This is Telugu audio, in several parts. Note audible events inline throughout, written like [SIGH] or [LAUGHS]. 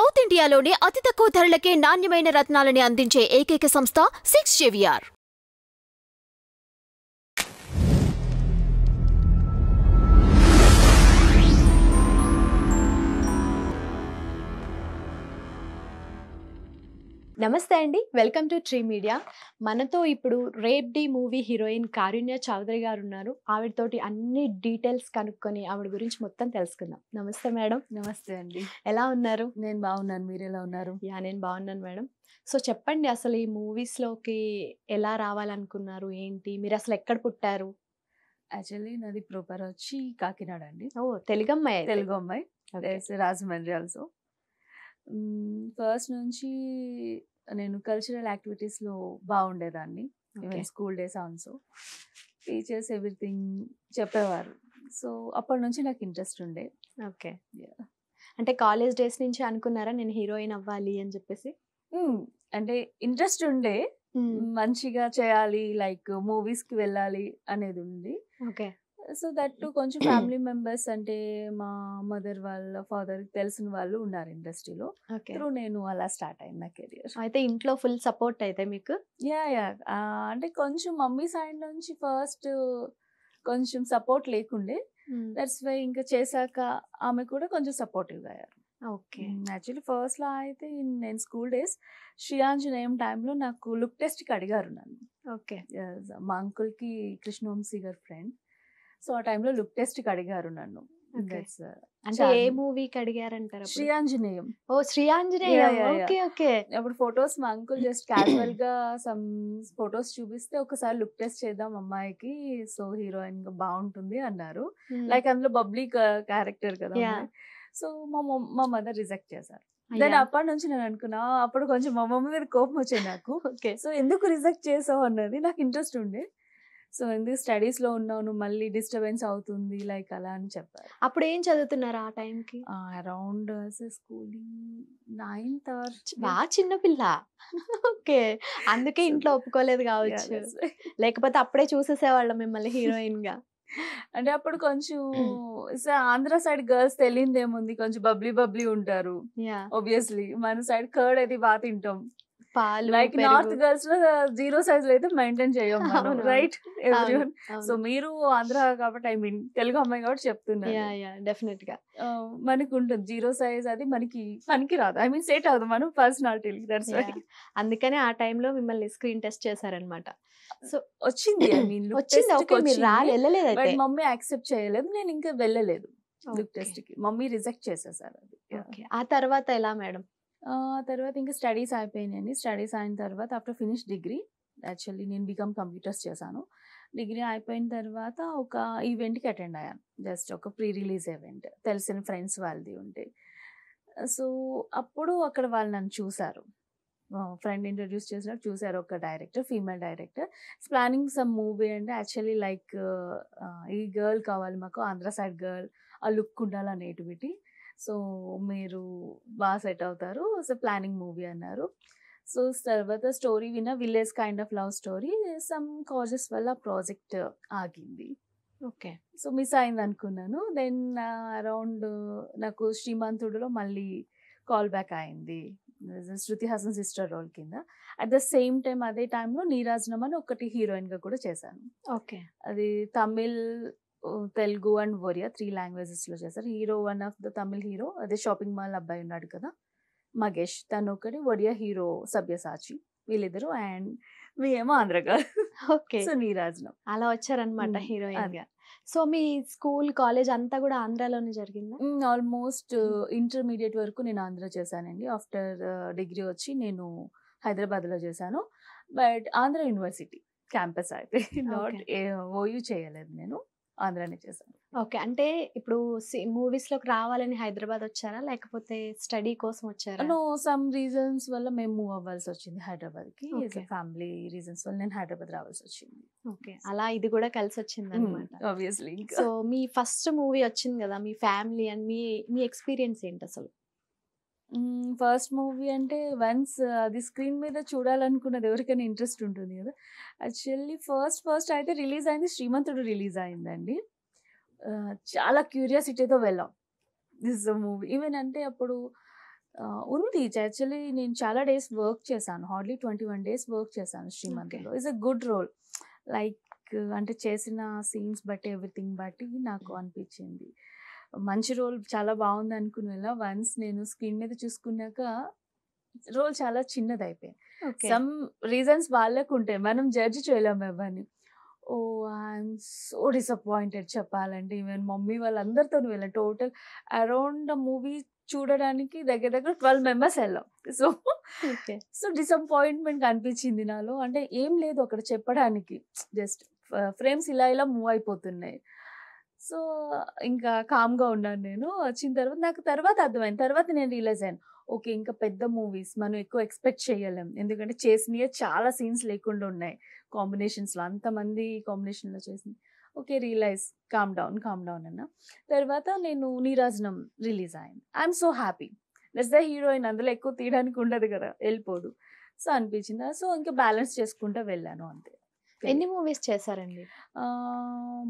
సౌత్ ఇండియాలోనే అతి తక్కువ ధరలకే నాణ్యమైన రత్నాలని అందించే ఏకైక సంస్థ సిక్స్ జేవిఆర్ నమస్తే అండి వెల్కమ్ టు ట్రీ మీడియా మనతో ఇప్పుడు రేప్ డి మూవీ హీరోయిన్ కారుణ్య చౌదరి గారు ఉన్నారు ఆవిడతోటి అన్ని డీటెయిల్స్ కనుక్కొని ఆవిడ గురించి మొత్తం తెలుసుకుందాం నమస్తే మేడం నమస్తే అండి ఎలా ఉన్నారు నేను బాగున్నాను మీరు ఎలా ఉన్నారు యా నేను బాగున్నాను మేడం సో చెప్పండి అసలు ఈ మూవీస్లోకి ఎలా రావాలనుకున్నారు ఏంటి మీరు అసలు ఎక్కడ పుట్టారు యాక్చువల్లీ నాది ప్రోపర్ వచ్చి కాకినాడ అండి ఓ తెలుగు అమ్మాయి తెలుగు అమ్మాయి రాజమండ్రి ఆల్సో ఫస్ట్ నుంచి నేను కల్చరల్ యాక్టివిటీస్లో బాగుండేదాన్ని even school days also teachers everything చెప్పేవారు సో అప్పటి నుంచి నాకు ఇంట్రెస్ట్ ఉండే ఓకే అంటే కాలేజ్ డేస్ నుంచి అనుకున్నారా నేను హీరోయిన్ అవ్వాలి అని చెప్పేసి hmm. అంటే ఇంట్రెస్ట్ ఉండే hmm. మంచిగా చేయాలి లైక్ మూవీస్ కి వెళ్ళాలి అనేది ఉంది ఓకే సో దట్ టు కొంచెం [CLEARS THROAT] ఫ్యామిలీ మెంబర్స్ అంటే మా మదర్ వాళ్ళ ఫాదర్ తెలిసిన వాళ్ళు ఉన్నారు ఇండస్ట్రీలో త్రూ నేను అలా స్టార్ట్ అయింది నా కెరియర్ అయితే ఇంట్లో ఫుల్ సపోర్ట్ అయితే మీకు యా యా అంటే కొంచెం మమ్మీ సైడ్ నుంచి ఫస్ట్ కొంచెం సపోర్ట్ లేకుండే దట్స్ వై ఇంకా చేశాక ఆమె కూడా కొంచెం సపోర్టివ్గా అయ్యారు ఓకే యాక్చువల్లీ ఫస్ట్లో అయితే నేను స్కూల్ డేస్ నేమ్ టైంలో నాకు లుక్ టెస్ట్ కి అడిగారు నన్ను ఓకే మా అంకుల్ కి కృష్ణవంశీ గారు ఫ్రెండ్ సో ఆ టైంలో లుక్ టెస్ట్ కి అడిగారు నన్ను uh, అంటే ఏ మూవీకి అడిగారంటారు Sri Anjaneyam oh Sri Anjaneyam okay okay అప్పుడు ఫొటోస్ మా అంకుల్ జస్ట్ [CLEARS THROAT] క్యాజువల్ గా సమ్ ఫొటోస్ చూపిస్తే ఒకసారి లుక్ టెస్ట్ చేద్దాం అమ్మాయికి సో హీరోయిన్ గా బాగుంటుంది అన్నారు hmm. లైక్ అందులో బబ్లీ క్యారెక్టర్ కదా సో మా మా మదర్ రిజెక్ట్ చేశారు దాని అప్పటి నుంచి నేను అనుకున్నా అప్పుడు కొంచెం మా మమ్మీ మీద కోపం వచ్చింది నాకు [LAUGHS] సో ఎందుకు రిజెక్ట్ చేసావు అన్నది నాకు ఇంట్రెస్ట్ ఉండే సో ఎందుకు స్టడీస్ లో ఉన్నావు మళ్ళీ డిస్టర్బెన్స్ అవుతుంది లైక్ అలా అని చెప్పారు అప్పుడు ఏం చదువుతున్నారు ఆ టైంకి అరౌండ్ స్కూలింగ్ నైన్త్ అవర్ బాగా చిన్నపిల్ల ఓకే అందుకే ఇంట్లో ఒప్పుకోలేదు కావచ్చు లేకపోతే అప్పుడే చూసేసేవాళ్ళం మిమ్మల్ని హీరోయిన్ గా అంటే అప్పుడు కొంచెం ఆంధ్ర సైడ్ గర్ల్స్ తెలియదేముంది కొంచెం బబ్లీ బబ్లీ ఉంటారు ఒబ్వియస్లీ మన సైడ్ కర్డ్ అది బాగా తింటాం పాలు లైక్ నార్త్ గర్ల్స్ లో జీరో సైజ్ అయితే మెయింటైన్ చేయం రైట్ ఎవ్రీవన్ సో మీరు ఆంధ్ర కాబట్టి ఐ మీన్ తెలుగు అమ్మాయి కాబట్టి చెప్తున్నారు డెఫినెట్ గా మనకు ఉంటుంది జీరో సైజ్ అది మనకి పనికి రాదు ఐ మీన్ సెట్ అవ్వదు మనం పర్సనాలిటీ దట్స్ అందుకనే ఆ టైం లో మిమ్మల్ని స్క్రీన్ టెస్ట్ చేశారనమాట సో వచ్చింది ఐ మీన్ వచ్చింది ఓకే మీరు రాలే వెళ్ళలేదు బట్ మమ్మీ యాక్సెప్ట్ చేయలేదు నేను ఇంకా వెళ్ళలేదు లుక్ టెస్ట్ కి మమ్మీ రిజెక్ట్ చేసేసారు అది ఆ తర్వాత ఎలా మేడం తర్వాత ఇంకా స్టడీస్ అయిపోయినాయండి స్టడీస్ అయిన తర్వాత ఆఫ్టర్ ఫినిష్ డిగ్రీ యాక్చువల్లీ నేను బీకామ్ కంప్యూటర్స్ చేశాను డిగ్రీ అయిపోయిన తర్వాత ఒక ఈవెంట్కి అటెండ్ అయ్యాను జస్ట్ ఒక ప్రీ రిలీజ్ ఈవెంట్ తెలిసిన ఫ్రెండ్స్ వాళ్ళది ఉంటే సో అప్పుడు అక్కడ వాళ్ళు నన్ను చూశారు ఫ్రెండ్ ఇంట్రడ్యూస్ చేసినప్పుడు చూశారు ఒక director female director planning some movie అంటే యాక్చువల్లీ లైక్ ఈ గర్ల్ కావాలి మాకు ఆంధ్ర సైడ్ గర్ల్ ఆ లుక్ ఉండాలి అనేటివిటీ సో మీరు బాగా సెట్ అవుతారు సో ప్లానింగ్ మూవీ అన్నారు సో తర్వాత స్టోరీ విన్న village kind of love story some causes వల్ల ప్రాజెక్ట్ ఆగింది ఓకే సో మిస్ అయింది అనుకున్నాను దెన్ అరౌండ్ నాకు శ్రీమంతుడులో మళ్ళీ కాల్ బ్యాక్ అయింది శృతి హాసన్ సిస్టర్ రోల్ కింద అట్ ద సేమ్ టైం అదే టైంలో నీరాజనం అని ఒకటి హీరోయిన్గా కూడా చేశాను ఓకే అది తమిళ్ తెలుగు అండ్ ఒరియా త్రీ లాంగ్వేజెస్లో చేశారు hero one of the Tamil hero అదే షాపింగ్ మాల్ అబ్బాయి ఉన్నాడు కదా మగేష్ తను ఒకటి ఒడియా హీరో సభ్యసాచి వీళ్ళిద్దరు అండ్ మేమేమో ఆంధ్ర గారు ఓకే సో నీరాజనం అలా వచ్చారనమాట హీరోయిన్ సో మీ స్కూల్ కాలేజ్ అంతా కూడా ఆంధ్రాలోనే జరిగింది ఆల్మోస్ట్ ఇంటర్మీడియట్ వరకు నేను ఆంధ్ర చేశానండి ఆఫ్టర్ డిగ్రీ వచ్చి నేను హైదరాబాద్లో చేశాను బట్ ఆంధ్ర యూనివర్సిటీ క్యాంపస్ అయితే [LAUGHS] నాట్ ఓయూ చేయలేదు నేను ఆంధ్రానే చేశాను ఓకే అంటే ఇప్పుడు మూవీస్ లోకి రావాలని హైదరాబాద్ వచ్చారా లేకపోతే స్టడీ కోసం వచ్చారా నో సమ్ రీజన్స్ వల్ల మేము మూవ్ అవ్వాల్సి వచ్చింది హైదరాబాద్ కి ఫ్యామిలీ రీజన్స్ వల్ల నేను హైదరాబాద్ రావాల్సి వచ్చింది ఓకే అలా ఇది కూడా కలిసి వచ్చింది అనమాట సో మీ ఫస్ట్ మూవీ వచ్చింది కదా మీ ఫ్యామిలీ అండ్ మీ మీ ఎక్స్పీరియన్స్ ఏంటి అసలు ఫస్ట్ మూవీ అంటే వన్స్ అది స్క్రీన్ మీద చూడాలనుకున్నది ఎవరికైనా ఇంట్రెస్ట్ ఉంటుంది కదా యాక్చువల్లీ ఫస్ట్ ఫస్ట్ అయితే రిలీజ్ అయింది శ్రీమంతుడు రిలీజ్ అయిందండి చాలా క్యూరియాసిటీతో వెళ్ళాం దిస్ మూవీ ఈవెన్ అంటే అప్పుడు ఉంది యాక్చువల్లీ నేను చాలా డేస్ వర్క్ చేశాను hardly twenty one days work చేశాను శ్రీమంతులో is a good role like అంటే చేసిన సీన్స్ బట్టి ఎవ్రీథింగ్ బట్టి నాకు అనిపించింది మంచి రోల్ చాలా బాగుంది అనుకున్న వన్స్ నేను స్క్రీన్ మీద చూసుకున్నాక రోల్ చాలా చిన్నది అయిపోయింది సమ్ రీజన్స్ వాళ్ళకు ఉంటాయి మనం జడ్జ్ చేయలేము ఎవరిని ఓ ఐఎమ్ సో డిసప్పాయింటెడ్ చెప్పాలంటే ఈవెన్ మమ్మీ వాళ్ళందరితో వెళ్ళాం టోటల్ అరౌండ్ మూవీ చూడడానికి దగ్గర దగ్గర ట్వెల్వ్ మెంబర్స్ వెళ్ళాం సో సో డిసప్పాయింట్మెంట్ అనిపించింది నాలో అంటే ఏం లేదు అక్కడ చెప్పడానికి జస్ట్ ఫ్రేమ్స్ ఇలా ఇలా మూవ్ అయిపోతున్నాయి సో ఇంకా కామ్గా ఉన్నాను నేను వచ్చిన తర్వాత నాకు తర్వాత అర్థమైంది తర్వాత నేను రియలైజ్ అయ్యాను ఓకే ఇంకా పెద్ద మూవీస్ మనం ఎక్కువ ఎక్స్పెక్ట్ చేయలేం ఎందుకంటే చేసినవి చాలా సీన్స్ లేకుండా ఉన్నాయి కాంబినేషన్స్లో అంతమంది కాంబినేషన్లో చేసింది okay realise calm down calm down అన్న తర్వాత నేను నీరాజనం రిలీజ్ అయ్యాను I'm so happy that's the heroine అందులో ఎక్కువ తీయడానికి ఉండదు కదా వెళ్ళిపోదు సో అనిపించింది సో ఇంకా బ్యాలెన్స్ చేసుకుంటూ వెళ్ళాను అంతే ఎన్ని మూవీస్ చేశారండి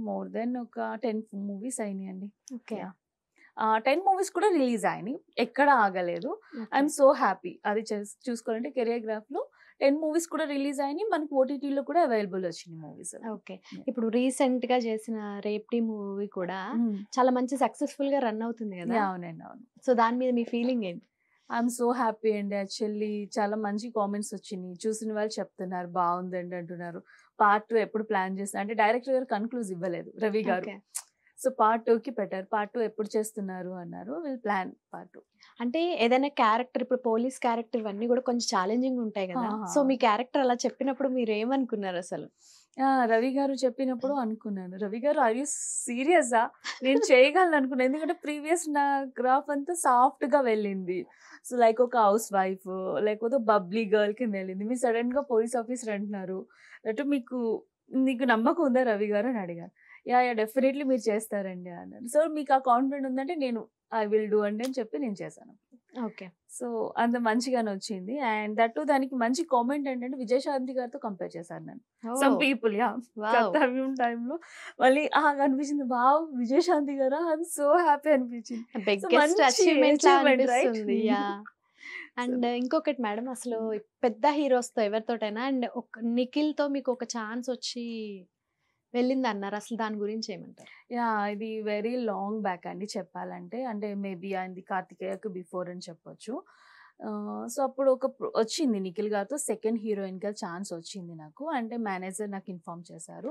మోర్ దెన్ ఒక టెన్ మూవీస్ అయినాయండి ఓకే టెన్ మూవీస్ కూడా రిలీజ్ అయినాయి ఎక్కడ ఆగలేదు ఐఎమ్ సో హ్యాపీ అది చూసుకోవాలంటే కెరియర్ టెన్ మూవీస్ కూడా రిలీజ్ అయినాయి మనకు ఓటీటీలో కూడా అవైలబుల్ వచ్చింది మూవీస్ ఓకే ఇప్పుడు రీసెంట్ గా చేసిన రేప్టీ మూవీ కూడా చాలా మంచి సక్సెస్ఫుల్ గా రన్ అవుతుంది కదా అవునండి అవును సో దాని మీద మీ ఫీలింగ్ ఏంటి ఐఎమ్ సో హ్యాపీ అండి యాక్చువల్లీ చాలా మంచి కామెంట్స్ వచ్చినాయి చూసిన వాళ్ళు చెప్తున్నారు బాగుందండి అంటున్నారు పార్ట్ టూ ఎప్పుడు ప్లాన్ చేస్తున్నారు అంటే డైరెక్టర్ గారు కన్క్లూజ్ ఇవ్వలేదు రవి గారు సో పార్ట్ టూకి పెట్టారు పార్ట్ టూ ఎప్పుడు చేస్తున్నారు అన్నారు విల్ ప్లాన్ పార్ట్ టూ అంటే ఏదైనా క్యారెక్టర్ ఇప్పుడు పోలీస్ క్యారెక్టర్ ఇవన్నీ కూడా కొంచెం ఛాలెంజింగ్ ఉంటాయి కదా సో మీ క్యారెక్టర్ అలా చెప్పినప్పుడు మీరు ఏమనుకున్నారు అసలు రవి గారు చెప్పినప్పుడు అనుకున్నాను రవి గారు ఆర్ యూ నేను చేయగలను అనుకున్నాను ఎందుకంటే ప్రీవియస్ నా గ్రాఫ్ అంతా సాఫ్ట్ గా వెళ్ళింది సో లైక్ ఒక హౌస్ వైఫ్ లేకపోతే బబ్లీ గర్ల్ కింద వెళ్ళింది మీరు సడన్ గా పోలీస్ ఆఫీసర్ అంటున్నారు అటు మీకు నీకు నమ్మకం ఉందా రవి గారు అని అడిగారు యా యా డెఫినెట్లీ మీరు చేస్తారండి అన్నారు సో మీకు ఆ కాన్ఫిడెంట్ ఉందంటే నేను ఐ విల్ డూ అండి అని చెప్పి నేను చేశాను ఓకే సో అంత మంచిగానే వచ్చింది అండ్ దట్ టు దానికి మంచి కామెంట్ ఏంటంటే విజయశాంతి గారితో కంపేర్ చేశాను నేను సమ్ పీపుల్ యా కర్తవ్యం టైంలో మళ్ళీ ఆ అనిపించింది వావ్ విజయశాంతి గారా ఐఎమ్ సో హ్యాపీ అనిపించింది అండ్ [LAUGHS] ఇంకొకటి మేడం అసలు hmm. పెద్ద హీరోస్తో ఎవరితోటైనా అండ్ ఒక నిఖిల్తో మీకు ఒక ఛాన్స్ వచ్చి వెళ్ళింది అన్నారు అసలు దాని గురించి ఏమంటారు యా ఇది వెరీ లాంగ్ బ్యాక్ అండి చెప్పాలంటే అంటే మేబీ అయింది కార్తికేయకు బిఫోర్ అని చెప్పొచ్చు సో అప్పుడు ఒక వచ్చింది నిఖిల్ గారితో సెకండ్ హీరోయిన్గా ఛాన్స్ వచ్చింది నాకు అంటే మేనేజర్ నాకు ఇన్ఫామ్ చేశారు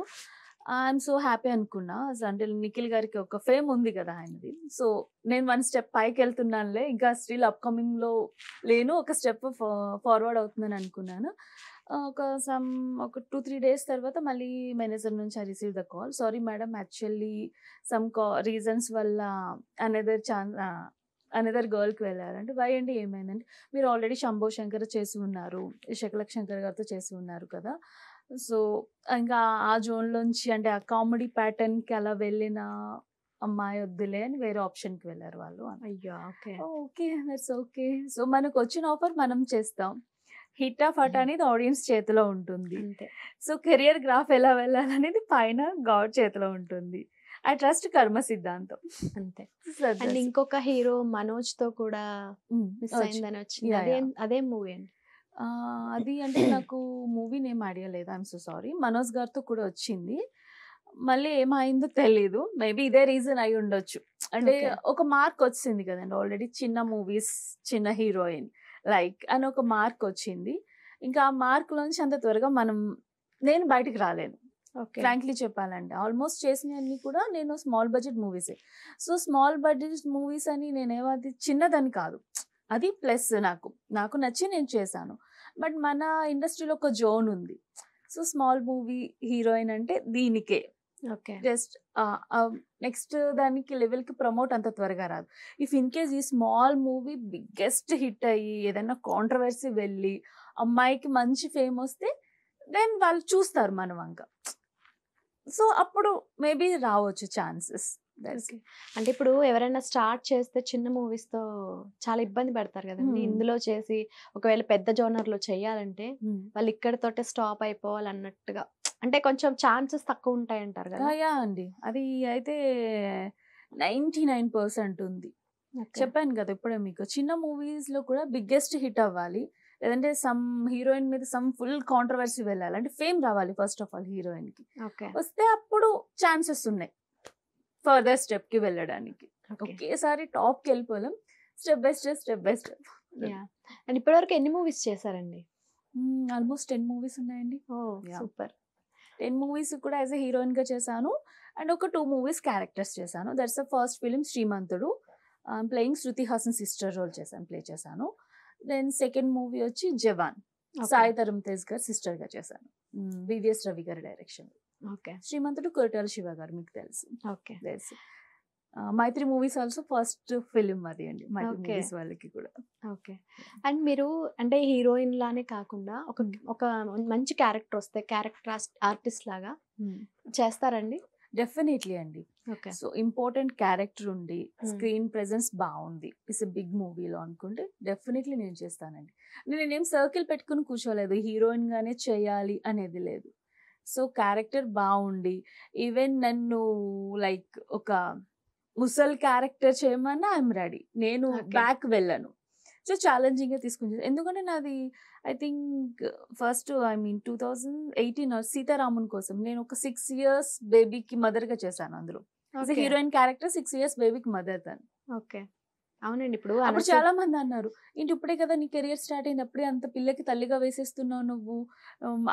ఐఎమ్ సో హ్యాపీ అనుకున్నా అంటే నిఖిల్ గారికి ఒక ఫేమ్ ఉంది కదా ఆయనది సో నేను వన్ స్టెప్ పైకి వెళ్తున్నానులే ఇంకా స్టిల్ అప్కమింగ్లో లేను ఒక స్టెప్ ఫార్వర్డ్ అవుతుందని అనుకున్నాను ఒక సమ్ ఒక టూ త్రీ డేస్ తర్వాత మళ్ళీ మేనేజర్ నుంచి I receive the call sorry madam actually some కా రీజన్స్ వల్ల అనదర్ ఛాన్ అనదర్ గర్ల్కి వెళ్ళారంటే వై అండి ఏమైందంటే మీరు ఆల్రెడీ శంభో శంకర్ చేసి ఉన్నారు శకల శంకర్ గారితో చేసి ఉన్నారు కదా సో ఇంకా ఆ జోన్లోంచి అంటే ఆ కామెడీ ప్యాటర్న్కి అలా వెళ్ళిన అమ్మాయి వద్దులే అని వేరే ఆప్షన్కి వెళ్ళారు వాళ్ళు అయ్యో ఓకే ఓకే ఓకే సో మనకు వచ్చిన ఆఫర్ మనం చేస్తాం హిట్ ఆఫ్ అట్ అనేది ఆడియన్స్ చేతిలో ఉంటుంది సో కెరియర్ గ్రాఫ్ ఎలా వెళ్ళాలనేది పైన గాడ్ చేతిలో ఉంటుంది ఐ ట్రస్ట్ కర్మ సిద్ధాంతం అంతే [LAUGHS] అండ్ ఇంకొక హీరో మనోజ్ తో కూడా మిస్ అయిందని వచ్చింది అదే అదే మూవీ అండి అది అంటే నాకు మూవీ నేమ్ ఐడియా లేదు ఐఎమ్ సో సారీ మనోజ్ గారితో కూడా వచ్చింది మళ్ళీ ఏమైందో తెలీదు మేబీ ఇదే రీజన్ అయి ఉండొచ్చు అంటే ఒక మార్క్ వచ్చింది కదండి ఆల్రెడీ చిన్న మూవీస్ చిన్న హీరోయిన్ లైక్ అని ఒక మార్క్ వచ్చింది ఇంకా ఆ నుంచి అంత త్వరగా మనం నేను బయటికి రాలేను ఫ్రాంక్లీ చెప్పాలంటే ఆల్మోస్ట్ చేసినవన్నీ కూడా నేను స్మాల్ బడ్జెట్ మూవీసే సో స్మాల్ బడ్జెట్ మూవీస్ అని నేను అది చిన్నదని కాదు అది ప్లస్ నాకు నాకు నచ్చి నేను చేశాను బట్ మన ఇండస్ట్రీలో ఒక జోన్ ఉంది సో స్మాల్ మూవీ హీరోయిన్ అంటే దీనికే జస్ట్ నెక్స్ట్ దానికి లెవెల్కి ప్రమోట్ అంత త్వరగా రాదు ఇఫ్ ఇన్ కేస్ ఈ స్మాల్ మూవీ బిగ్గెస్ట్ హిట్ అయ్యి ఏదైనా కాంట్రవర్సీ వెళ్ళి అమ్మాయికి మంచి ఫేమ్ వస్తే దెన్ వాళ్ళు చూస్తారు మన వంక సో అప్పుడు మేబీ రావచ్చు ఛాన్సెస్ అంటే ఇప్పుడు ఎవరైనా స్టార్ట్ చేస్తే చిన్న మూవీస్ తో చాలా ఇబ్బంది పడతారు కదండి ఇందులో చేసి ఒకవేళ పెద్ద జోనర్ లో చేయాలంటే వాళ్ళు ఇక్కడతోటే స్టాప్ అయిపోవాలి అన్నట్టుగా అంటే కొంచెం ఛాన్సెస్ తక్కువ ఉంటాయి అంటారు కదా యా అండి అది అయితే నైంటీ నైన్ పర్సెంట్ ఉంది చెప్పాను కదా ఇప్పుడే మీకు చిన్న మూవీస్ లో కూడా బిగ్గెస్ట్ హిట్ అవ్వాలి లేదంటే సమ్ హీరోయిన్ మీద సమ్ ఫుల్ కాంట్రవర్సీ వెళ్ళాలి అంటే ఫేమ్ రావాలి ఫస్ట్ ఆఫ్ ఆల్ హీరోయిన్ కి వస్తే అప్పుడు ఛాన్సెస్ ఉన్నాయి ఫర్దర్ స్టెప్ కి వెళ్ళడానికి ఒకేసారి టాప్ కి వెళ్ళిపోలేం step by step step by step and ఇప్పటివరకు ఎన్ని మూవీస్ చేశారండి ఆల్మోస్ట్ టెన్ మూవీస్ ఉన్నాయండి ఓ సూపర్ టెన్ మూవీస్ కూడా యాజ్ ఎ హీరోయిన్గా చేశాను అండ్ ఒక టూ మూవీస్ క్యారెక్టర్స్ చేశాను that's the first film Srimanthudu playing Shruti Haasan sister role చేశాను ప్లే చేశాను దెన్ సెకండ్ మూవీ వచ్చి జవాన్ సాయి తరుమ్ తేజ్ గారు సిస్టర్గా చేశాను వివిఎస్ రవి గారి డైరెక్షన్ ఓకే శ్రీమంతుడు కొరటాల శివ గారు మీకు తెలుసు ఓకే తెలుసు Mythri movies also first film అది అండి మైత్రి వాళ్ళకి కూడా ఓకే అండ్ మీరు అంటే హీరోయిన్ లానే కాకుండా ఒక ఒక మంచి క్యారెక్టర్ వస్తే క్యారెక్టర్ ఆర్టిస్ట్ లాగా చేస్తారండి డెఫినెట్లీ అండి సో ఇంపార్టెంట్ క్యారెక్టర్ ఉండి స్క్రీన్ ప్రెజెన్స్ బాగుంది ఇట్స్ బిగ్ మూవీలో అనుకుంటే డెఫినెట్లీ నేను చేస్తానండి నేను నేనేం సర్కిల్ పెట్టుకుని కూర్చోలేదు హీరోయిన్ గానే చేయాలి అనేది లేదు సో క్యారెక్టర్ బాగుండి ఈవెన్ నన్ను లైక్ ఒక ముసల్ క్యారెక్టర్ చేయమన్నా ఐఎమ్ రెడీ నేను బ్యాక్ వెళ్ళను సో ఛాలెంజింగ్గా తీసుకుని ఎందుకంటే నాది I think first I mean two thousand eighteen Seetharaman కోసం నేను ఒక సిక్స్ ఇయర్స్ బేబీకి మదర్గా చేశాను అందులో హీరోయిన్ క్యారెక్టర్ సిక్స్ ఇయర్స్ బేబీకి మదర్ తను ఓకే అవునండి ఇప్పుడు అప్పుడు చాలా మంది అన్నారు ఏంటి ఇప్పుడే కదా నీ కెరియర్ స్టార్ట్ అయింది అప్పుడే అంత పిల్లకి తల్లిగా వేసేస్తున్నావు నువ్వు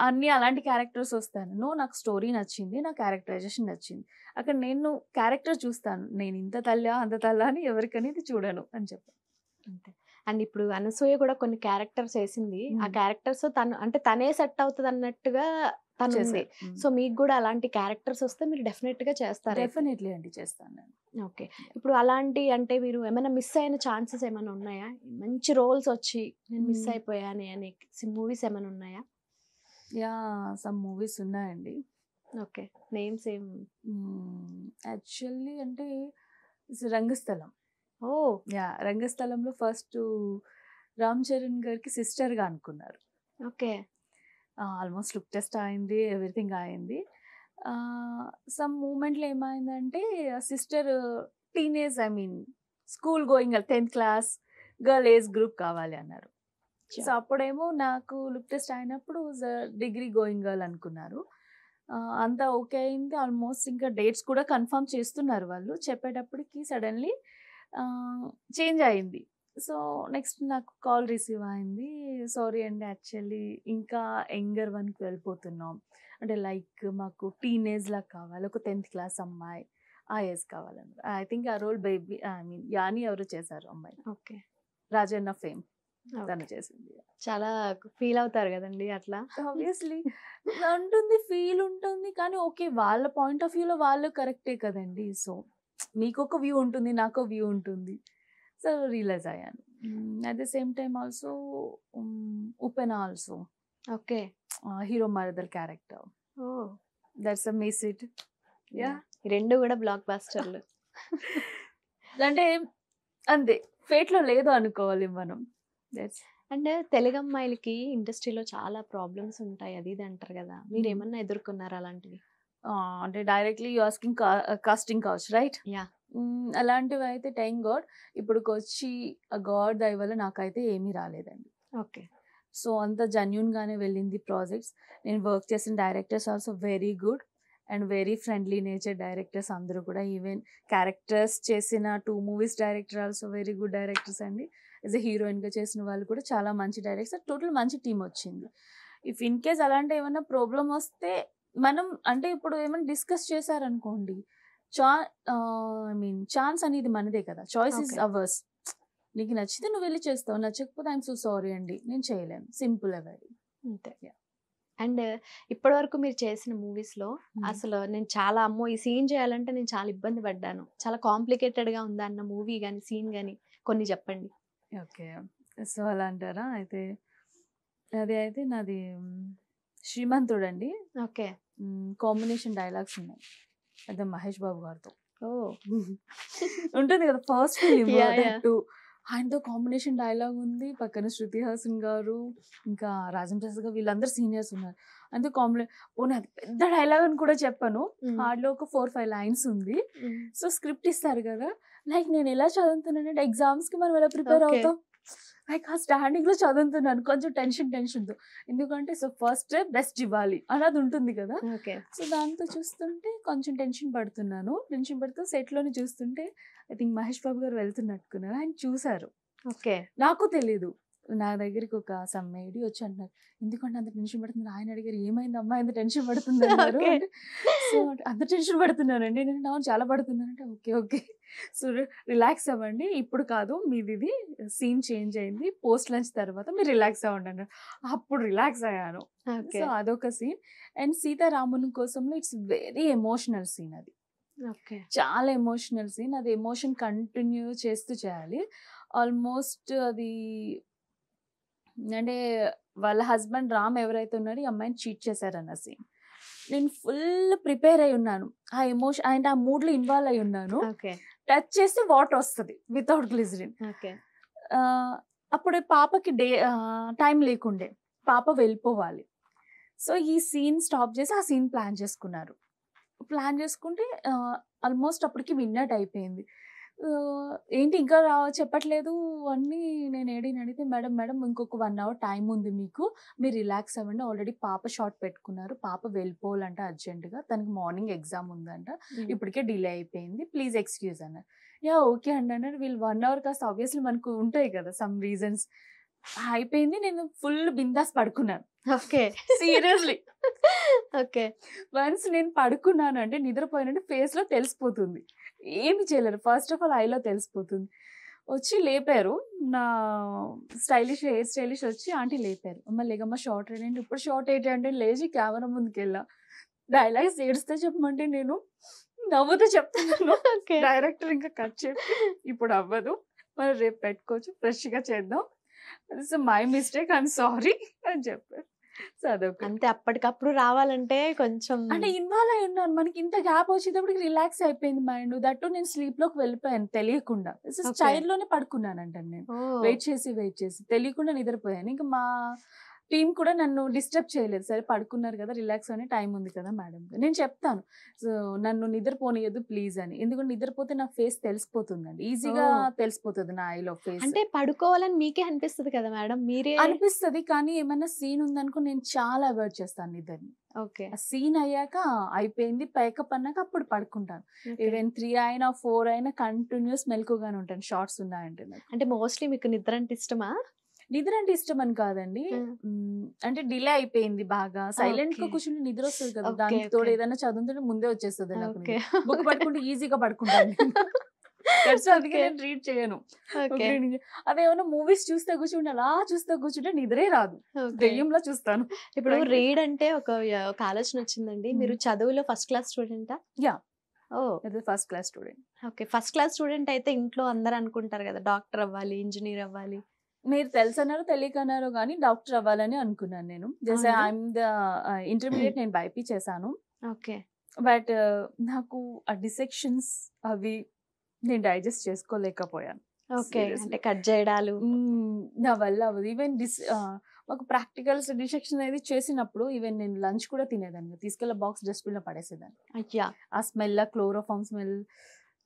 అన్ని అలాంటి క్యారెక్టర్స్ వస్తాను నో నాకు స్టోరీ నచ్చింది నా క్యారెక్టరైజేషన్ నచ్చింది అక్కడ నేను క్యారెక్టర్ చూస్తాను నేను ఇంత తల్లా అంత తల్లా అని ఎవరికనేది చూడను అని చెప్పి అంతే అండ్ ఇప్పుడు అనసూయ కూడా కొన్ని క్యారెక్టర్స్ వేసింది ఆ క్యారెక్టర్స్ తను అంటే తనే సెట్ అవుతుంది అన్నట్టుగా తను సో మీకు కూడా అలాంటి క్యారెక్టర్స్ వస్తే మీరు డెఫినెట్ గా చేస్తారు డెఫినెట్లీ అండి చేస్తాను ఓకే ఇప్పుడు అలాంటి అంటే మీరు ఏమైనా మిస్ అయిన ఛాన్సెస్ ఏమైనా ఉన్నాయా మంచి రోల్స్ వచ్చి నేను మిస్ అయిపోయాను అనే మూవీస్ ఏమైనా ఉన్నాయా యా సమ్ మూవీస్ ఉన్నాయండి ఓకే నేమ్స్ ఏం యాక్చువల్లీ అంటే రంగస్థలం ఓ యా రంగస్థలంలో ఫస్ట్ రామ్ చరణ్ గారికి సిస్టర్గా అనుకున్నారు ఓకే ఆల్మోస్ట్ లుక్ టెస్ట్ అయింది ఎవ్రీథింగ్ అయింది సమ్ మూమెంట్లో ఏమైందంటే sister teenage I mean school going tenth class girl age group కావాలి అన్నారు సో అప్పుడేమో నాకు లుక్ టెస్ట్ అయినప్పుడు డిగ్రీ గోయింగ్ గర్ల్ అనుకున్నారు అంతా ఓకే అయింది ఆల్మోస్ట్ ఇంకా డేట్స్ కూడా కన్ఫర్మ్ చేస్తున్నారు వాళ్ళు చెప్పేటప్పటికి సడన్లీ చేంజ్ అయింది సో నెక్స్ట్ నాకు కాల్ రిసీవ్ అయింది సారీ అండి యాక్చువల్లీ ఇంకా యంగర్ వన్కి వెళ్ళిపోతున్నాం అంటే లైక్ మాకు టీనేజ్లా కావాలి ఒక టెన్త్ క్లాస్ అమ్మాయి ఆ ఏజ్ కావాలన్నారు ఐ థింక్ ఆ రోల్ బేబీ ఐ మీన్ యాని ఎవరు చేశారు అమ్మాయి ఓకే రాజన్న ఫేమ్ తను చేసింది చాలా ఫీల్ అవుతారు కదండి అట్లా ఆబ్వియస్లీ ఉంటుంది ఫీల్ ఉంటుంది కానీ ఓకే వాళ్ళ పాయింట్ ఆఫ్ వ్యూలో వాళ్ళు కరెక్టే కదండి సో మీకు ఒక వ్యూ ఉంటుంది నాకు వ్యూ ఉంటుంది సో రియలైజ్ అయ్యాను at the same time also ఉపెన్ ఆల్సో ఓకే హీరో మరదర్ character oh that's a miss it yeah రెండు కూడా బ్లాక్ బాస్టర్లు [LAUGHS] అంటే అంతే ఫేట్లో లేదు అనుకోవాలి మనం అండ్ తెలుగు అమ్మాయిలకి ఇండస్ట్రీలో చాలా ప్రాబ్లమ్స్ ఉంటాయి అది ఇది అంటారు కదా మీరు ఏమన్నా hmm. ఎదుర్కొన్నారా అలాంటివి అంటే డైరెక్ట్లీ యూ ఆస్కింగ్ కాస్టింగ్ కావచ్చు రైట్ యా అలాంటివి అయితే టైం గాడ్ ఇప్పుడుకి వచ్చి గాడ్ దయ వల్ల నాకైతే ఏమీ రాలేదండి ఓకే సో అంత జెన్యున్గానే వెళ్ళింది ప్రాజెక్ట్స్ నేను వర్క్ చేసిన directors also very good and very friendly nature directors అందరూ కూడా ఈవెన్ క్యారెక్టర్స్ చేసిన two movies director also very good directors అండి యాజ్ ఎ హీరోయిన్గా చేసిన వాళ్ళు కూడా చాలా మంచి డైరెక్టర్ టోటల్ మంచి టీం వచ్చింది ఇఫ్ ఇన్ కేస్ అలాంటి ఏమైనా ప్రాబ్లం వస్తే మనం అంటే ఇప్పుడు ఏమైనా డిస్కస్ చేశారనుకోండి చా ఐ మీన్ ఛాన్స్ అనేది మనదే కదా చాయిస్ ఇస్ అవర్స్ నీకు నచ్చితే నువ్వు వెళ్ళి చేస్తావు నచ్చకపోతే ఐఎమ్ సో సారీ అండి నేను చేయలేను సింపుల్ అవరీ అండ్ ఇప్పటి వరకు మీరు చేసిన మూవీస్ లో hmm. అసలు నేను చాలా అమ్మో ఈ సీన్ చేయాలంటే నేను చాలా ఇబ్బంది పడ్డాను చాలా కాంప్లికేటెడ్ గా ఉందా అన్న మూవీ కానీ సీన్ కానీ కొన్ని చెప్పండి ఓకే సో అలా అంటారా అయితే అదే అయితే నాది శ్రీమంతుడు అండి ఓకే కాంబినేషన్ డైలాగ్స్ ఉన్నాయి పెద్ద మహేష్ బాబు గారితో [LAUGHS] ఉంటుంది కదా ఫస్ట్ ఫిలిం [LAUGHS] ఆయనతో కాంబినేషన్ డైలాగ్ ఉంది పక్కన శృతి హాసన్ గారు ఇంకా రాజం ప్రసాద్ గారు వీళ్ళందరూ సీనియర్స్ ఉన్నారు అంతే కాంబినే ఓ అది పెద్ద డైలాగ్ అని కూడా చెప్పాను హార్డ్లో ఒక ఫోర్ ఫైవ్ లైన్స్ ఉంది సో స్క్రిప్ట్ ఇస్తారు కదా లైక్ నేను ఎలా చదువుతున్నానంటే ఎగ్జామ్స్కి మనం ఎలా ప్రిపేర్ అవుతాం లైక్ ఆ స్టాండింగ్ లో చదువుతున్నాను కొంచెం టెన్షన్ టెన్షన్ ఎందుకంటే సో ఫస్ట్ బెస్ట్ ఇవ్వాలి అన్నది ఉంటుంది కదా సో దాంతో చూస్తుంటే కొంచెం టెన్షన్ పడుతున్నాను టెన్షన్ పడుతూ సెట్ లోనే చూస్తుంటే ఐ థింక్ మహేష్ బాబు గారు వెళ్తున్నట్టుకున్నారు ఆయన చూసారు ఓకే నాకు తెలీదు నా దగ్గరికి ఒక సమ్ వచ్చి అంటున్నారు ఎందుకంటే అంత టెన్షన్ పడుతున్నారు ఆయన అడిగారు ఏమైంది అమ్మాయి అంత టెన్షన్ [LAUGHS] అన్నారు సో అంత టెన్షన్ పడుతున్నానండి నేను అవును చాలా అంటే ఓకే ఓకే సో రిలాక్స్ అవ్వండి ఇప్పుడు కాదు మీది ఇది సీన్ చేంజ్ అయింది పోస్ట్ లంచ్ తర్వాత మీరు రిలాక్స్ అవ్వండి అన్నారు అప్పుడు రిలాక్స్ అయ్యాను సో అదొక సీన్ అండ్ సీతారాముని కోసంలో ఇట్స్ వెరీ ఎమోషనల్ సీన్ అది చాలా ఎమోషనల్ సీన్ అది ఎమోషన్ కంటిన్యూ చేస్తూ చేయాలి ఆల్మోస్ట్ అది అంటే వాళ్ళ హస్బెండ్ రామ్ ఎవరైతే ఉన్నాడో ఈ అమ్మాయిని చీట్ సీన్ నేను ఫుల్ ప్రిపేర్ అయి ఉన్నాను ఆ ఎమోషన్ అండ్ ఆ మూడ్ లో ఇన్వాల్వ్ అయి ఉన్నాను టచ్ చేస్తే వాటర్ వస్తుంది వితౌట్ గ్లిజరిన్ అప్పుడు పాపకి డే టైం లేకుండే పాప వెళ్ళిపోవాలి సో ఈ సీన్ స్టాప్ చేసి ఆ సీన్ ప్లాన్ చేసుకున్నారు ప్లాన్ చేసుకుంటే ఆల్మోస్ట్ అప్పటికి విన్నట్ అయిపోయింది ఏంటి ఇంకా రా చెప్పట్లేదు అన్నీ నేను ఏడీని అడిగితే మేడం మేడం ఇంకొక వన్ అవర్ టైం ఉంది మీకు మీరు రిలాక్స్ అవ్వండి ఆల్రెడీ పాప షార్ట్ పెట్టుకున్నారు పాప వెళ్ళిపోవాలంట అర్జెంటుగా తనకి మార్నింగ్ ఎగ్జామ్ ఉందంట ఇప్పటికే డిలే అయిపోయింది ప్లీజ్ ఎక్స్క్యూజ్ అన్నారు యా ఓకే అండి అన్నారు వీళ్ళు వన్ అవర్ కాస్త ఆబ్వియస్లీ మనకు ఉంటాయి కదా సమ్ రీజన్స్ అయిపోయింది నేను ఫుల్ బిందాస్ పడుకున్నాను ఓకే సీరియస్లీ ఓకే వన్స్ నేను పడుకున్నాను అంటే నిద్రపోయినట్టు ఫేస్ లో తెలిసిపోతుంది ఏమి చేయలేరు ఫస్ట్ ఆఫ్ ఆల్ ఐలో తెలిసిపోతుంది వచ్చి లేపారు నా స్టైలిష్ హెయిర్ స్టైలిష్ వచ్చి ఆంటీ లేపారు అమ్మ లేకమ్మ షార్ట్ ఏంటి ఇప్పుడు షార్ట్ ఏంటి అంటే లేచి కెమెరా ముందుకు వెళ్ళా డైలాగ్స్ ఏడుస్తే చెప్పమంటే నేను నవ్వుతూ చెప్తాను డైరెక్టర్ ఇంకా కట్ చేయ ఇప్పుడు అవ్వదు మరి రేపు పెట్టుకోవచ్చు ఫ్రెష్గా చేద్దాం so my mistake I'm sorry అని చెప్పారు అంతే అప్పటికప్పుడు రావాలంటే కొంచెం అంటే ఇన్వాల్వ్ అయి ఉన్నాను మనకి ఇంత గ్యాప్ వచ్చేటప్పటికి రిలాక్స్ అయిపోయింది మైండ్ దట్టు నేను స్లీప్ లోకి వెళ్ళిపోయాను తెలియకుండా చైర్ లోనే పడుకున్నాను అంటే నేను వెయిట్ చేసి వెయిట్ చేసి తెలియకుండా నిద్రపోయాను ఇంకా మా టీం కూడా నన్ను డిస్టర్బ్ చేయలేదు సరే పడుకున్నారు కదా రిలాక్స్ అనే టైం ఉంది కదా మేడం నేను చెప్తాను సో నన్ను నిద్రపోనియదు ప్లీజ్ అని ఎందుకంటే నిద్రపోతే నా ఫేస్ తెలిసిపోతుందండి ఈజీగా తెలిసిపోతుంది నా ఐలో ఫేస్ అంటే పడుకోవాలని మీకే అనిపిస్తుంది కదా మేడం మీరే అనిపిస్తుంది కానీ ఏమైనా సీన్ ఉందనుకో నేను చాలా అవాయిడ్ చేస్తాను నిద్రని ఓకే సీన్ అయ్యాక అయిపోయింది పైకప్ అన్నాక అప్పుడు పడుకుంటాను ఈవెన్ త్రీ అయినా ఫోర్ అయినా కంటిన్యూస్ మెలకుగానే ఉంటాను షార్ట్స్ ఉన్నాయంటే అంటే మోస్ట్లీ మీకు నిద్ర అంటే ఇష్టమా నిద్ర అంటే ఇష్టం అని కాదండి అంటే డిలే అయిపోయింది బాగా సైలెంట్ గా కూర్చుని నిద్ర వస్తుంది కదా దానికి తోడు ఏదైనా చదువుతుంటే ముందే వచ్చేస్తుంది బుక్ పట్టుకుంటే ఈజీగా పడుకుంటాను [LAUGHS] అందుకే నేను ట్రీట్ చేయను అదేమన్నా మూవీస్ చూస్తే కూర్చుంటే అలా చూస్తే కూర్చుంటే నిద్రే రాదు దెయ్యంలో చూస్తాను ఇప్పుడు రీడ్ అంటే ఒక ఒక ఆలోచన వచ్చిందండి మీరు చదువులో first class student yeah oh first class student okay first class student అయితే ఇంట్లో అందరూ అనుకుంటారు కదా డాక్టర్ అవ్వాలి ఇంజనీర్ అవ్వాలి మీరు తెలియక తెలియకన్నారో కానీ డాక్టర్ అవ్వాలని అనుకున్నాను నేను జస్ట్ ఐఎమ్ ద ఇంటర్మీడియట్ నేను బైపీ చేశాను ఓకే బట్ నాకు ఆ డిసెక్షన్స్ అవి నేను డైజెస్ట్ చేసుకోలేకపోయాను ఓకే కట్ చేయడాలు నా వల్ల అవ్వదు ఈవెన్ డిస్ మాకు ప్రాక్టికల్స్ డిసెక్షన్ అనేది చేసినప్పుడు ఈవెన్ నేను లంచ్ కూడా తినేదాన్ని తీసుకెళ్ళి బాక్స్ లో పడేసేదాన్ని ఆ స్మెల్ ఆ క్లోరోఫామ్ స్మెల్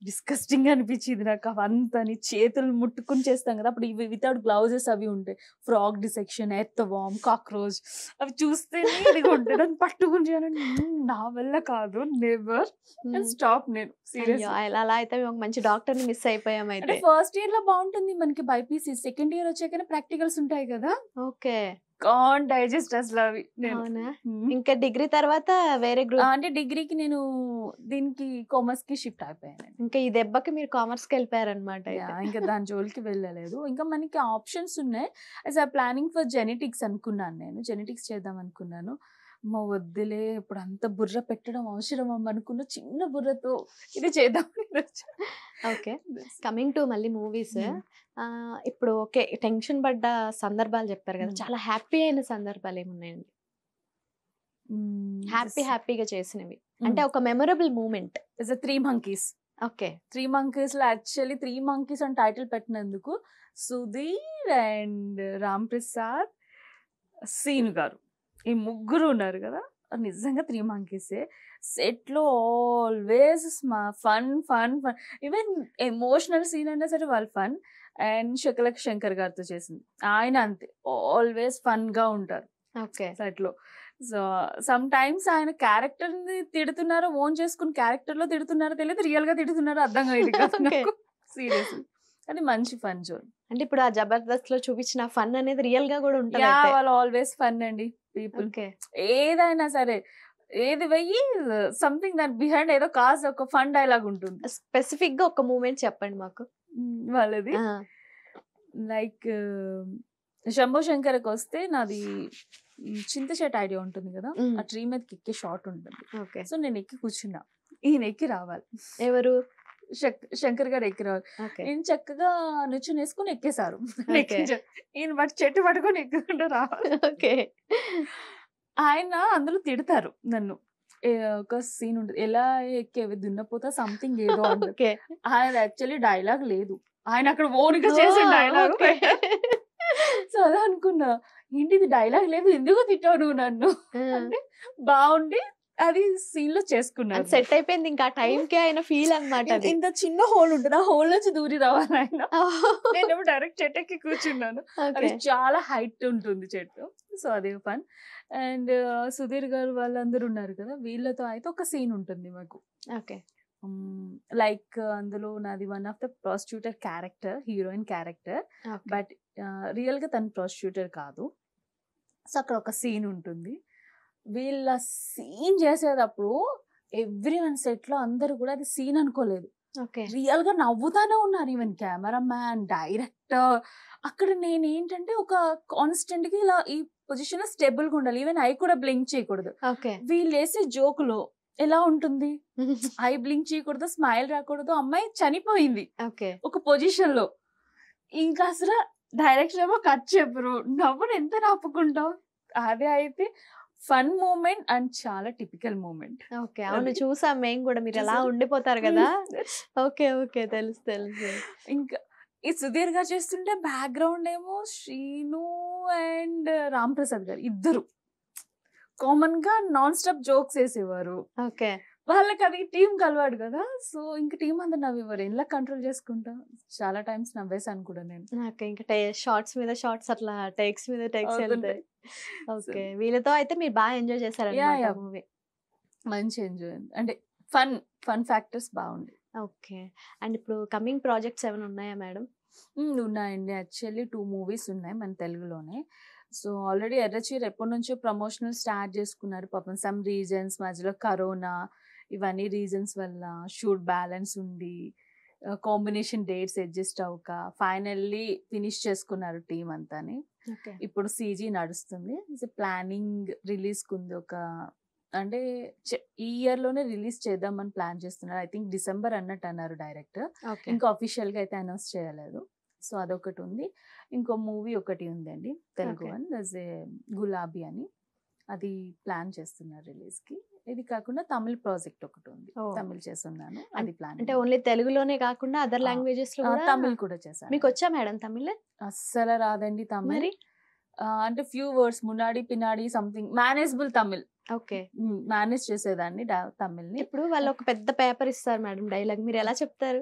డిస్కస్టింగ్ అనిపించింది నాకు అవంతని చేతులు ముట్టుకుని చేస్తాం కదా అప్పుడు ఇవి వితౌట్ గ్లౌజెస్ అవి ఉంటాయి ఫ్రాక్ డిసెక్షన్ ఎత్త వామ్ కాక్రోచ్ అవి చూస్తే ఉంటాయి అని పట్టుకుని చేయాలని నా వల్ల కాదు నెవర్ స్టాప్ hmm. నేను అలా అయితే మంచి డాక్టర్ ని మిస్ అయిపోయాం అయితే ఫస్ట్ ఇయర్ లో బాగుంటుంది మనకి బైపీసీ సెకండ్ ఇయర్ వచ్చాకనే ప్రాక్టికల్స్ ఉంటాయి కదా ఓకే కాన్ డైజెస్ట్ అసలు అవి ఇంకా డిగ్రీ తర్వాత వేరే గ్రూప్ అంటే డిగ్రీకి నేను దీనికి కామర్స్ కి షిఫ్ట్ అయిపోయాను ఇంకా ఈ దెబ్బకి మీరు కామర్స్ కి వెళ్ళిపోయారనమాట ఇంకా దాని జోలికి వెళ్ళలేదు ఇంకా మనకి ఆప్షన్స్ ఉన్నాయి యాజ్ ఆ ప్లానింగ్ ఫర్ జెనెటిక్స్ అనుకున్నాను నేను జెనెటిక్స్ చేద్దాం అనుకున్నాను అమ్మ వద్దులే ఇప్పుడు అంత బుర్ర పెట్టడం అవసరం అనుకున్న చిన్న బుర్రతో ఇది చేద్దాం ఓకే కమింగ్ టు మళ్ళీ మూవీస్ hmm. ఇప్పుడు ఓకే టెన్షన్ పడ్డ సందర్భాలు చెప్పారు కదా hmm. చాలా హ్యాపీ అయిన సందర్భాలు ఏమున్నాయండి hmm. హ్యాపీ హ్యాపీగా చేసినవి అంటే ఒక memorable moment is a three monkeys okay three monkeys లో యాక్చువల్లీ త్రీ మంకీస్ అని టైటిల్ పెట్టినందుకు సుధీర్ అండ్ రామ్ ప్రసాద్ సీన్ గారు ఈ ముగ్గురు ఉన్నారు కదా నిజంగా త్రీ మంకీసే సెట్లో always fun fun fun even emotional scene అయినా సరే వాళ్ళు ఫన్ అండ్ శకలక్ శంకర్ గారితో చేసింది ఆయన అంతే ఆల్వేస్ ఫన్గా ఉంటారు ఓకే సెట్లో సో సమ్ టైమ్స్ ఆయన క్యారెక్టర్ని తిడుతున్నారో ఓన్ చేసుకుని క్యారెక్టర్లో తిడుతున్నారో తెలియదు రియల్గా తిడుతున్నారో అర్థం కాదు [LAUGHS] సీరియస్ అది మంచి ఫన్ జోన్ అంటే ఇప్పుడు ఆ జబర్దస్త్ లో చూపించిన ఫన్ అనేది రియల్ గా కూడా ఉంటుంది వాళ్ళు ఆల్వేస్ ఫన్ అండి పీపుల్ ఏదైనా సరే ఏది వెయ్యి సంథింగ్ దాని బిహైండ్ ఏదో కాస్ ఒక ఫన్ డైలాగ్ ఉంటుంది స్పెసిఫిక్ గా ఒక మూమెంట్ చెప్పండి మాకు వాళ్ళది లైక్ శంభో శంకర్కి వస్తే నాది చింత ఐడియా ఉంటుంది కదా ఆ ట్రీ మీదకి ఎక్కే షార్ట్ ఉంటుంది సో నేను ఎక్కి కూర్చున్నా ఈయన ఎక్కి రావాలి ఎవరు శంకర్ గారు ఎక్కినవారు నేను చక్కగా నిచ్చుని వేసుకుని ఎక్కేశారు [LAUGHS] ఈయన బట్ చెట్టు పట్టుకొని ఎక్కుకుంటూ రావాలి ఓకే ఆయన అందులో తిడతారు నన్ను ఒక సీన్ ఉంటుంది ఎలా ఎక్కేవి దున్నపోతా సంథింగ్ ఏదో [LAUGHS] ఓకే ఆయన యాక్చువల్లీ డైలాగ్ లేదు ఆయన అక్కడ ఓన్గా చేసే డైలాగ్ సో అదే అనుకున్నా ఏంటి ఇది డైలాగ్ లేదు ఎందుకు తిట్టావు నువ్వు నన్ను బాగుండి అది సీన్ లో చేసుకున్నాను సెట్ అయిపోయింది ఇంకా టైం కి ఆయన ఫీల్ అనమాట ఇంత చిన్న హోల్ ఉంటుంది ఆ హోల్ నుంచి దూరి రావాలి ఆయన నేను డైరెక్ట్ చెట్టు ఎక్కి కూర్చున్నాను అది చాలా హైట్ ఉంటుంది చెట్టు సో అదే పని అండ్ uh, సుధీర్ గారు వాళ్ళందరూ ఉన్నారు కదా వీళ్ళతో అయితే ఒక సీన్ ఉంటుంది మాకు ఓకే లైక్ um, uh, అందులో నాది one of the prostitute character heroine character but real గా తను ప్రాస్టిట్యూటర్ కాదు సో అక్కడ ఒక సీన్ ఉంటుంది వీళ్ళ సీన్ చేసేటప్పుడు ఎవ్రీ వన్ సెట్ లో అందరు కూడా అది సీన్ అనుకోలేదు రియల్ గా నవ్వుతానే ఉన్నారు ఈవెన్ కెమెరామ్యాన్ డైరెక్టర్ అక్కడ నేను ఏంటంటే ఒక కాన్స్టెంట్ గా ఇలా ఈ పొజిషన్ లో స్టేబుల్ గా ఉండాలి ఈవెన్ ఐ కూడా బ్లింక్ చేయకూడదు వీళ్ళు వేసే జోకులు ఎలా ఉంటుంది [LAUGHS] ఐ బ్లింక్ చేయకూడదు స్మైల్ రాకూడదు అమ్మాయి చనిపోయింది ఒక పొజిషన్ లో ఇంకా అసలు డైరెక్టర్ ఏమో కట్ చెప్పరు నవ్వును ఎంత నాపుకుంటావు అదే అయితే ఫన్ మూమెంట్ అండ్ చాలా టిపికల్ మూమెంట్ ఓకే అవును చూసాం మేము కూడా మీరు అలా ఉండిపోతారు కదా [LAUGHS] ఓకే ఓకే తెలుసు తెలుసు ఇంకా ఈ సుధీర్ గారు చేస్తుంటే బ్యాక్గ్రౌండ్ ఏమో శ్రీను అండ్ రామ్ ప్రసాద్ గారు ఇద్దరు కామన్ గా నాన్ స్టాప్ జోక్స్ వేసేవారు ఓకే వాళ్ళకి అది టీం కలవాడు కదా సో ఇంకా టీం అందరు నవ్వేవారు ఎలా కంట్రోల్ చేసుకుంటా చాలా టైమ్స్ నవ్వేసాను కూడా నేను నాకు ఇంకా షార్ట్స్ మీద షార్ట్స్ అట్లా టేక్స్ మీద టేక్స్ ఓకే వీళ్ళతో అయితే మీరు బాగా ఎంజాయ్ చేశారు మూవీ మంచి ఎంజాయ్ అంటే ఫన్ ఫన్ ఫ్యాక్టర్స్ బాగుంది ఓకే అండ్ ఇప్పుడు కమింగ్ ప్రాజెక్ట్స్ ఏమైనా ఉన్నాయా మేడం ఉన్నాయండి యాక్చువల్లీ టూ మూవీస్ ఉన్నాయి మన తెలుగులోనే సో ఆల్రెడీ ఎర్రచీర ఎప్పటి నుంచో ప్రమోషనల్ స్టార్ట్ చేసుకున్నారు పాపం సమ్ రీజన్స్ మధ్యలో కరోనా ఇవన్నీ రీజన్స్ వల్ల షూట్ బ్యాలెన్స్ ఉండి కాంబినేషన్ డేట్స్ అడ్జస్ట్ అవ్వక ఫైనల్లీ ఫినిష్ చేసుకున్నారు టీం అంతాని ఇప్పుడు సీజీ నడుస్తుంది ప్లానింగ్ రిలీజ్ కుంది ఒక అంటే ఈ ఇయర్ లోనే రిలీజ్ చేద్దామని ప్లాన్ చేస్తున్నారు ఐ థింక్ డిసెంబర్ అన్నట్టు అన్నారు డైరెక్టర్ ఇంకా అఫీషియల్ గా అయితే అనౌన్స్ చేయలేదు సో అదొకటి ఉంది ఇంకో మూవీ ఒకటి ఉందండి తెలుగు వన్ గులాబీ అని అది ప్లాన్ చేస్తున్నారు రిలీజ్ కి ఇది కాకుండా తమిళ ప్రాజెక్ట్ ఒకటి ఉంది తమిళ్ చేస్తున్నాను అది ప్లాన్ అంటే ఓన్లీ తెలుగులోనే కాకుండా అదర్ లాంగ్వేజెస్ లో తమిళ కూడా చేశాను మీకు వచ్చా మేడం తమిళ్ అస్సలు రాదండి తమిళ్ అంటే ఫ్యూ వర్డ్స్ మునాడి పినాడి something manageable Tamil okay manage చేసేదాన్ని తమిళ్ ఇప్పుడు వాళ్ళు ఒక పెద్ద పేపర్ ఇస్తారు మేడం డైలాగ్ మీరు ఎలా చెప్తారు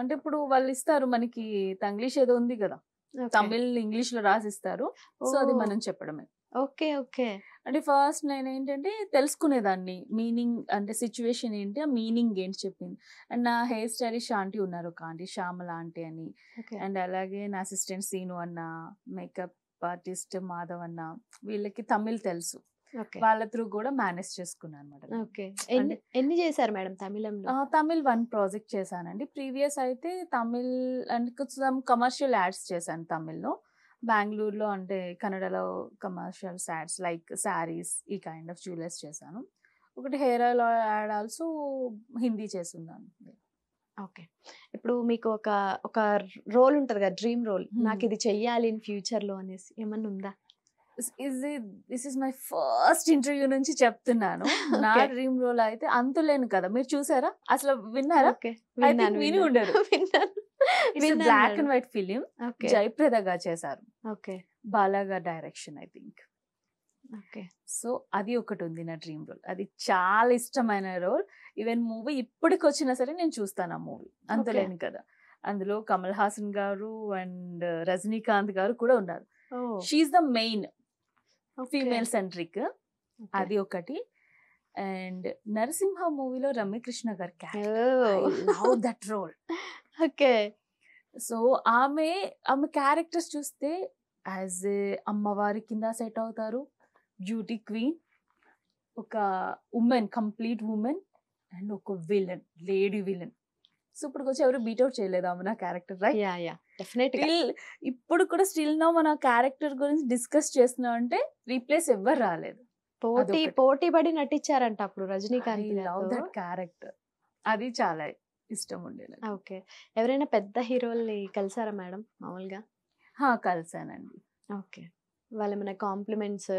అంటే ఇప్పుడు వాళ్ళు ఇస్తారు మనకి తంగ్లీష్ ఏదో ఉంది కదా తమిళ్ ఇంగ్లీష్ లో రాసిస్తారు సో అది మనం చెప్పడమే ఓకే ఓకే అంటే ఫస్ట్ నేను ఏంటంటే తెలుసుకునేదాన్ని మీనింగ్ అంటే సిచ్యువేషన్ ఏంటి ఆ మీనింగ్ ఏంటి చెప్పింది అండ్ నా హెయిర్ స్టైలిష్ ఆంటీ ఉన్నారు ఒక ఆంటీ శ్యామల ఆంటీ అని అండ్ అలాగే నా అసిస్టెంట్ సీను అన్న మేకప్ ఆర్టిస్ట్ మాధవ్ అన్న వీళ్ళకి తమిళ్ తెలుసు వాళ్ళ త్రూ కూడా మేనేజ్ చేసుకున్నాను అనమాట ఎన్ని చేశారు మేడం తమిళంలో తమిళ్ వన్ ప్రాజెక్ట్ చేశానండి ప్రీవియస్ అయితే తమిళ్ అండ్ కొంచెం కమర్షియల్ యాడ్స్ చేశాను తమిళ్లో బెంగళూరులో అంటే కన్నడలో కమర్షియల్ శాడ్స్ లైక్ శారీస్ ఈ కైండ్ ఆఫ్ జ్యువెలర్స్ చేశాను ఒకటి hair oil ad also Hindi చేస్తున్నాను ఓకే ఇప్పుడు మీకు ఒక ఒక రోల్ ఉంటుంది కదా డ్రీమ్ రోల్ నాకు ఇది చెయ్యాలి ఇన్ ఫ్యూచర్లో అనేసి ఏమన్నా ఉందా is this is my first interview నుంచి చెప్తున్నాను [LAUGHS] నా డ్రీమ్ రోల్ అయితే అంతులేను కదా మీరు చూసారా అసలు విన్నారా ఓకే విని ఉండరు [LAUGHS] విన్నాను ఇది black and white film Jayaprada గా చేశారు okay Bala direction I think okay so అది ఒకటి ఉంది నా డ్రీమ్ రోల్ అది చాలా ఇష్టమైన రోల్ ఈవెన్ మూవీ ఇప్పటికి వచ్చినా సరే నేను చూస్తాను ఆ మూవీ అంతలేను కదా అందులో కమల్ హాసన్ గారు అండ్ రజనీకాంత్ గారు కూడా ఉన్నారు she's the main female centric అది ఒకటి అండ్ నరసింహ మూవీలో రమ్యకృష్ణ గారు దట్ రోల్ [LAUGHS] ఓకే సో ఆమె ఆమె క్యారెక్టర్స్ చూస్తే యాజ్ అమ్మవారి కింద సెట్ అవుతారు బ్యూటీ క్వీన్ ఒక ఉమెన్ కంప్లీట్ ఉమెన్ అండ్ ఒక విలన్ లేడీ విలన్ సో ఇప్పుడు వచ్చి ఎవరు బీట్అవుట్ చేయలేదు ఆమె నా క్యారెక్టర్ యా డెఫినెట్ ఇప్పుడు కూడా స్టిల్ నా మన క్యారెక్టర్ గురించి డిస్కస్ చేస్తున్నాం అంటే రీప్లేస్ ఎవ్వరు రాలేదు పోటీ పోటీ పడి నటించారంట అప్పుడు రజనీకాంత్ లవ్ దట్ క్యారెక్టర్ అది చాలా ఇష్టం ఉండేలా ఓకే ఎవరైనా పెద్ద హీరోల్ని కలిసారా మేడం మామూలుగా కలిసానండి ఓకే వాళ్ళు ఏమైనా కాంప్లిమెంట్స్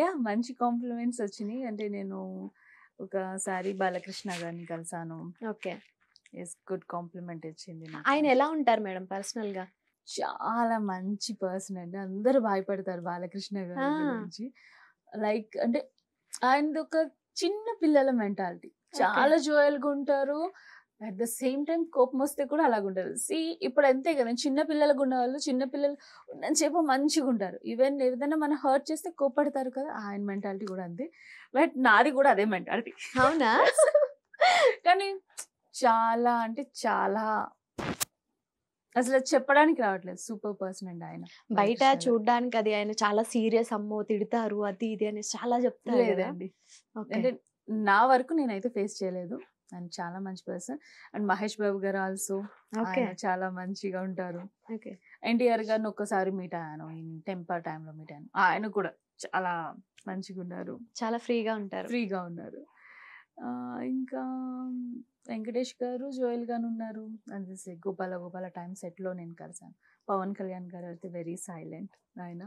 యా మంచి కాంప్లిమెంట్స్ వచ్చినాయి అంటే నేను ఒకసారి బాలకృష్ణ గారిని కలిసాను ఓకే ఎస్ గుడ్ కాంప్లిమెంట్ ఇచ్చింది ఆయన ఎలా ఉంటారు మేడం పర్సనల్ గా చాలా మంచి పర్సన్ అండి అందరూ భయపడతారు బాలకృష్ణ గారి గురించి లైక్ అంటే ఆయనది ఒక చిన్న పిల్లల మెంటాలిటీ చాలా జోయల్గా ఉంటారు అట్ ద సేమ్ టైం కోపం వస్తే కూడా ఉంటారు సి ఇప్పుడు అంతే కదా చిన్న పిల్లలకు ఉన్నవాళ్ళు చిన్న పిల్లలు ఉన్నంతసేపు మంచిగా ఉంటారు ఈవెన్ ఏదైనా మనం హర్ట్ చేస్తే కోపడతారు కదా ఆయన మెంటాలిటీ కూడా అంతే బట్ నాది కూడా అదే మెంటాలిటీ అవునా [LAUGHS] కానీ చాలా అంటే చాలా అసలు చెప్పడానికి రావట్లేదు సూపర్ పర్సన్ అండి ఆయన బయట చూడడానికి అది ఆయన చాలా సీరియస్ అమ్మో తిడతారు అది ఇది అని చాలా చెప్తారు లేదండి అంటే నా వరకు నేనైతే ఫేస్ చేయలేదు అండ్ చాలా మంచి పర్సన్ అండ్ మహేష్ బాబు గారు ఆల్సో చాలా మంచిగా ఉంటారు ఎన్టీఆర్ గారిని ఒక్కసారి మీట్ అయ్యాను టెంపర్ టైంలో మీట్ అయ్యాను ఆయన కూడా చాలా మంచిగా ఉన్నారు చాలా ఫ్రీగా ఉంటారు ఫ్రీగా ఉన్నారు ఇంకా వెంకటేష్ గారు జోయల్ గారు ఉన్నారు అంతే గోపాల గోపాల టైం సెట్లో నేను కలిసాను పవన్ కళ్యాణ్ గారు అయితే వెరీ సైలెంట్ ఆయన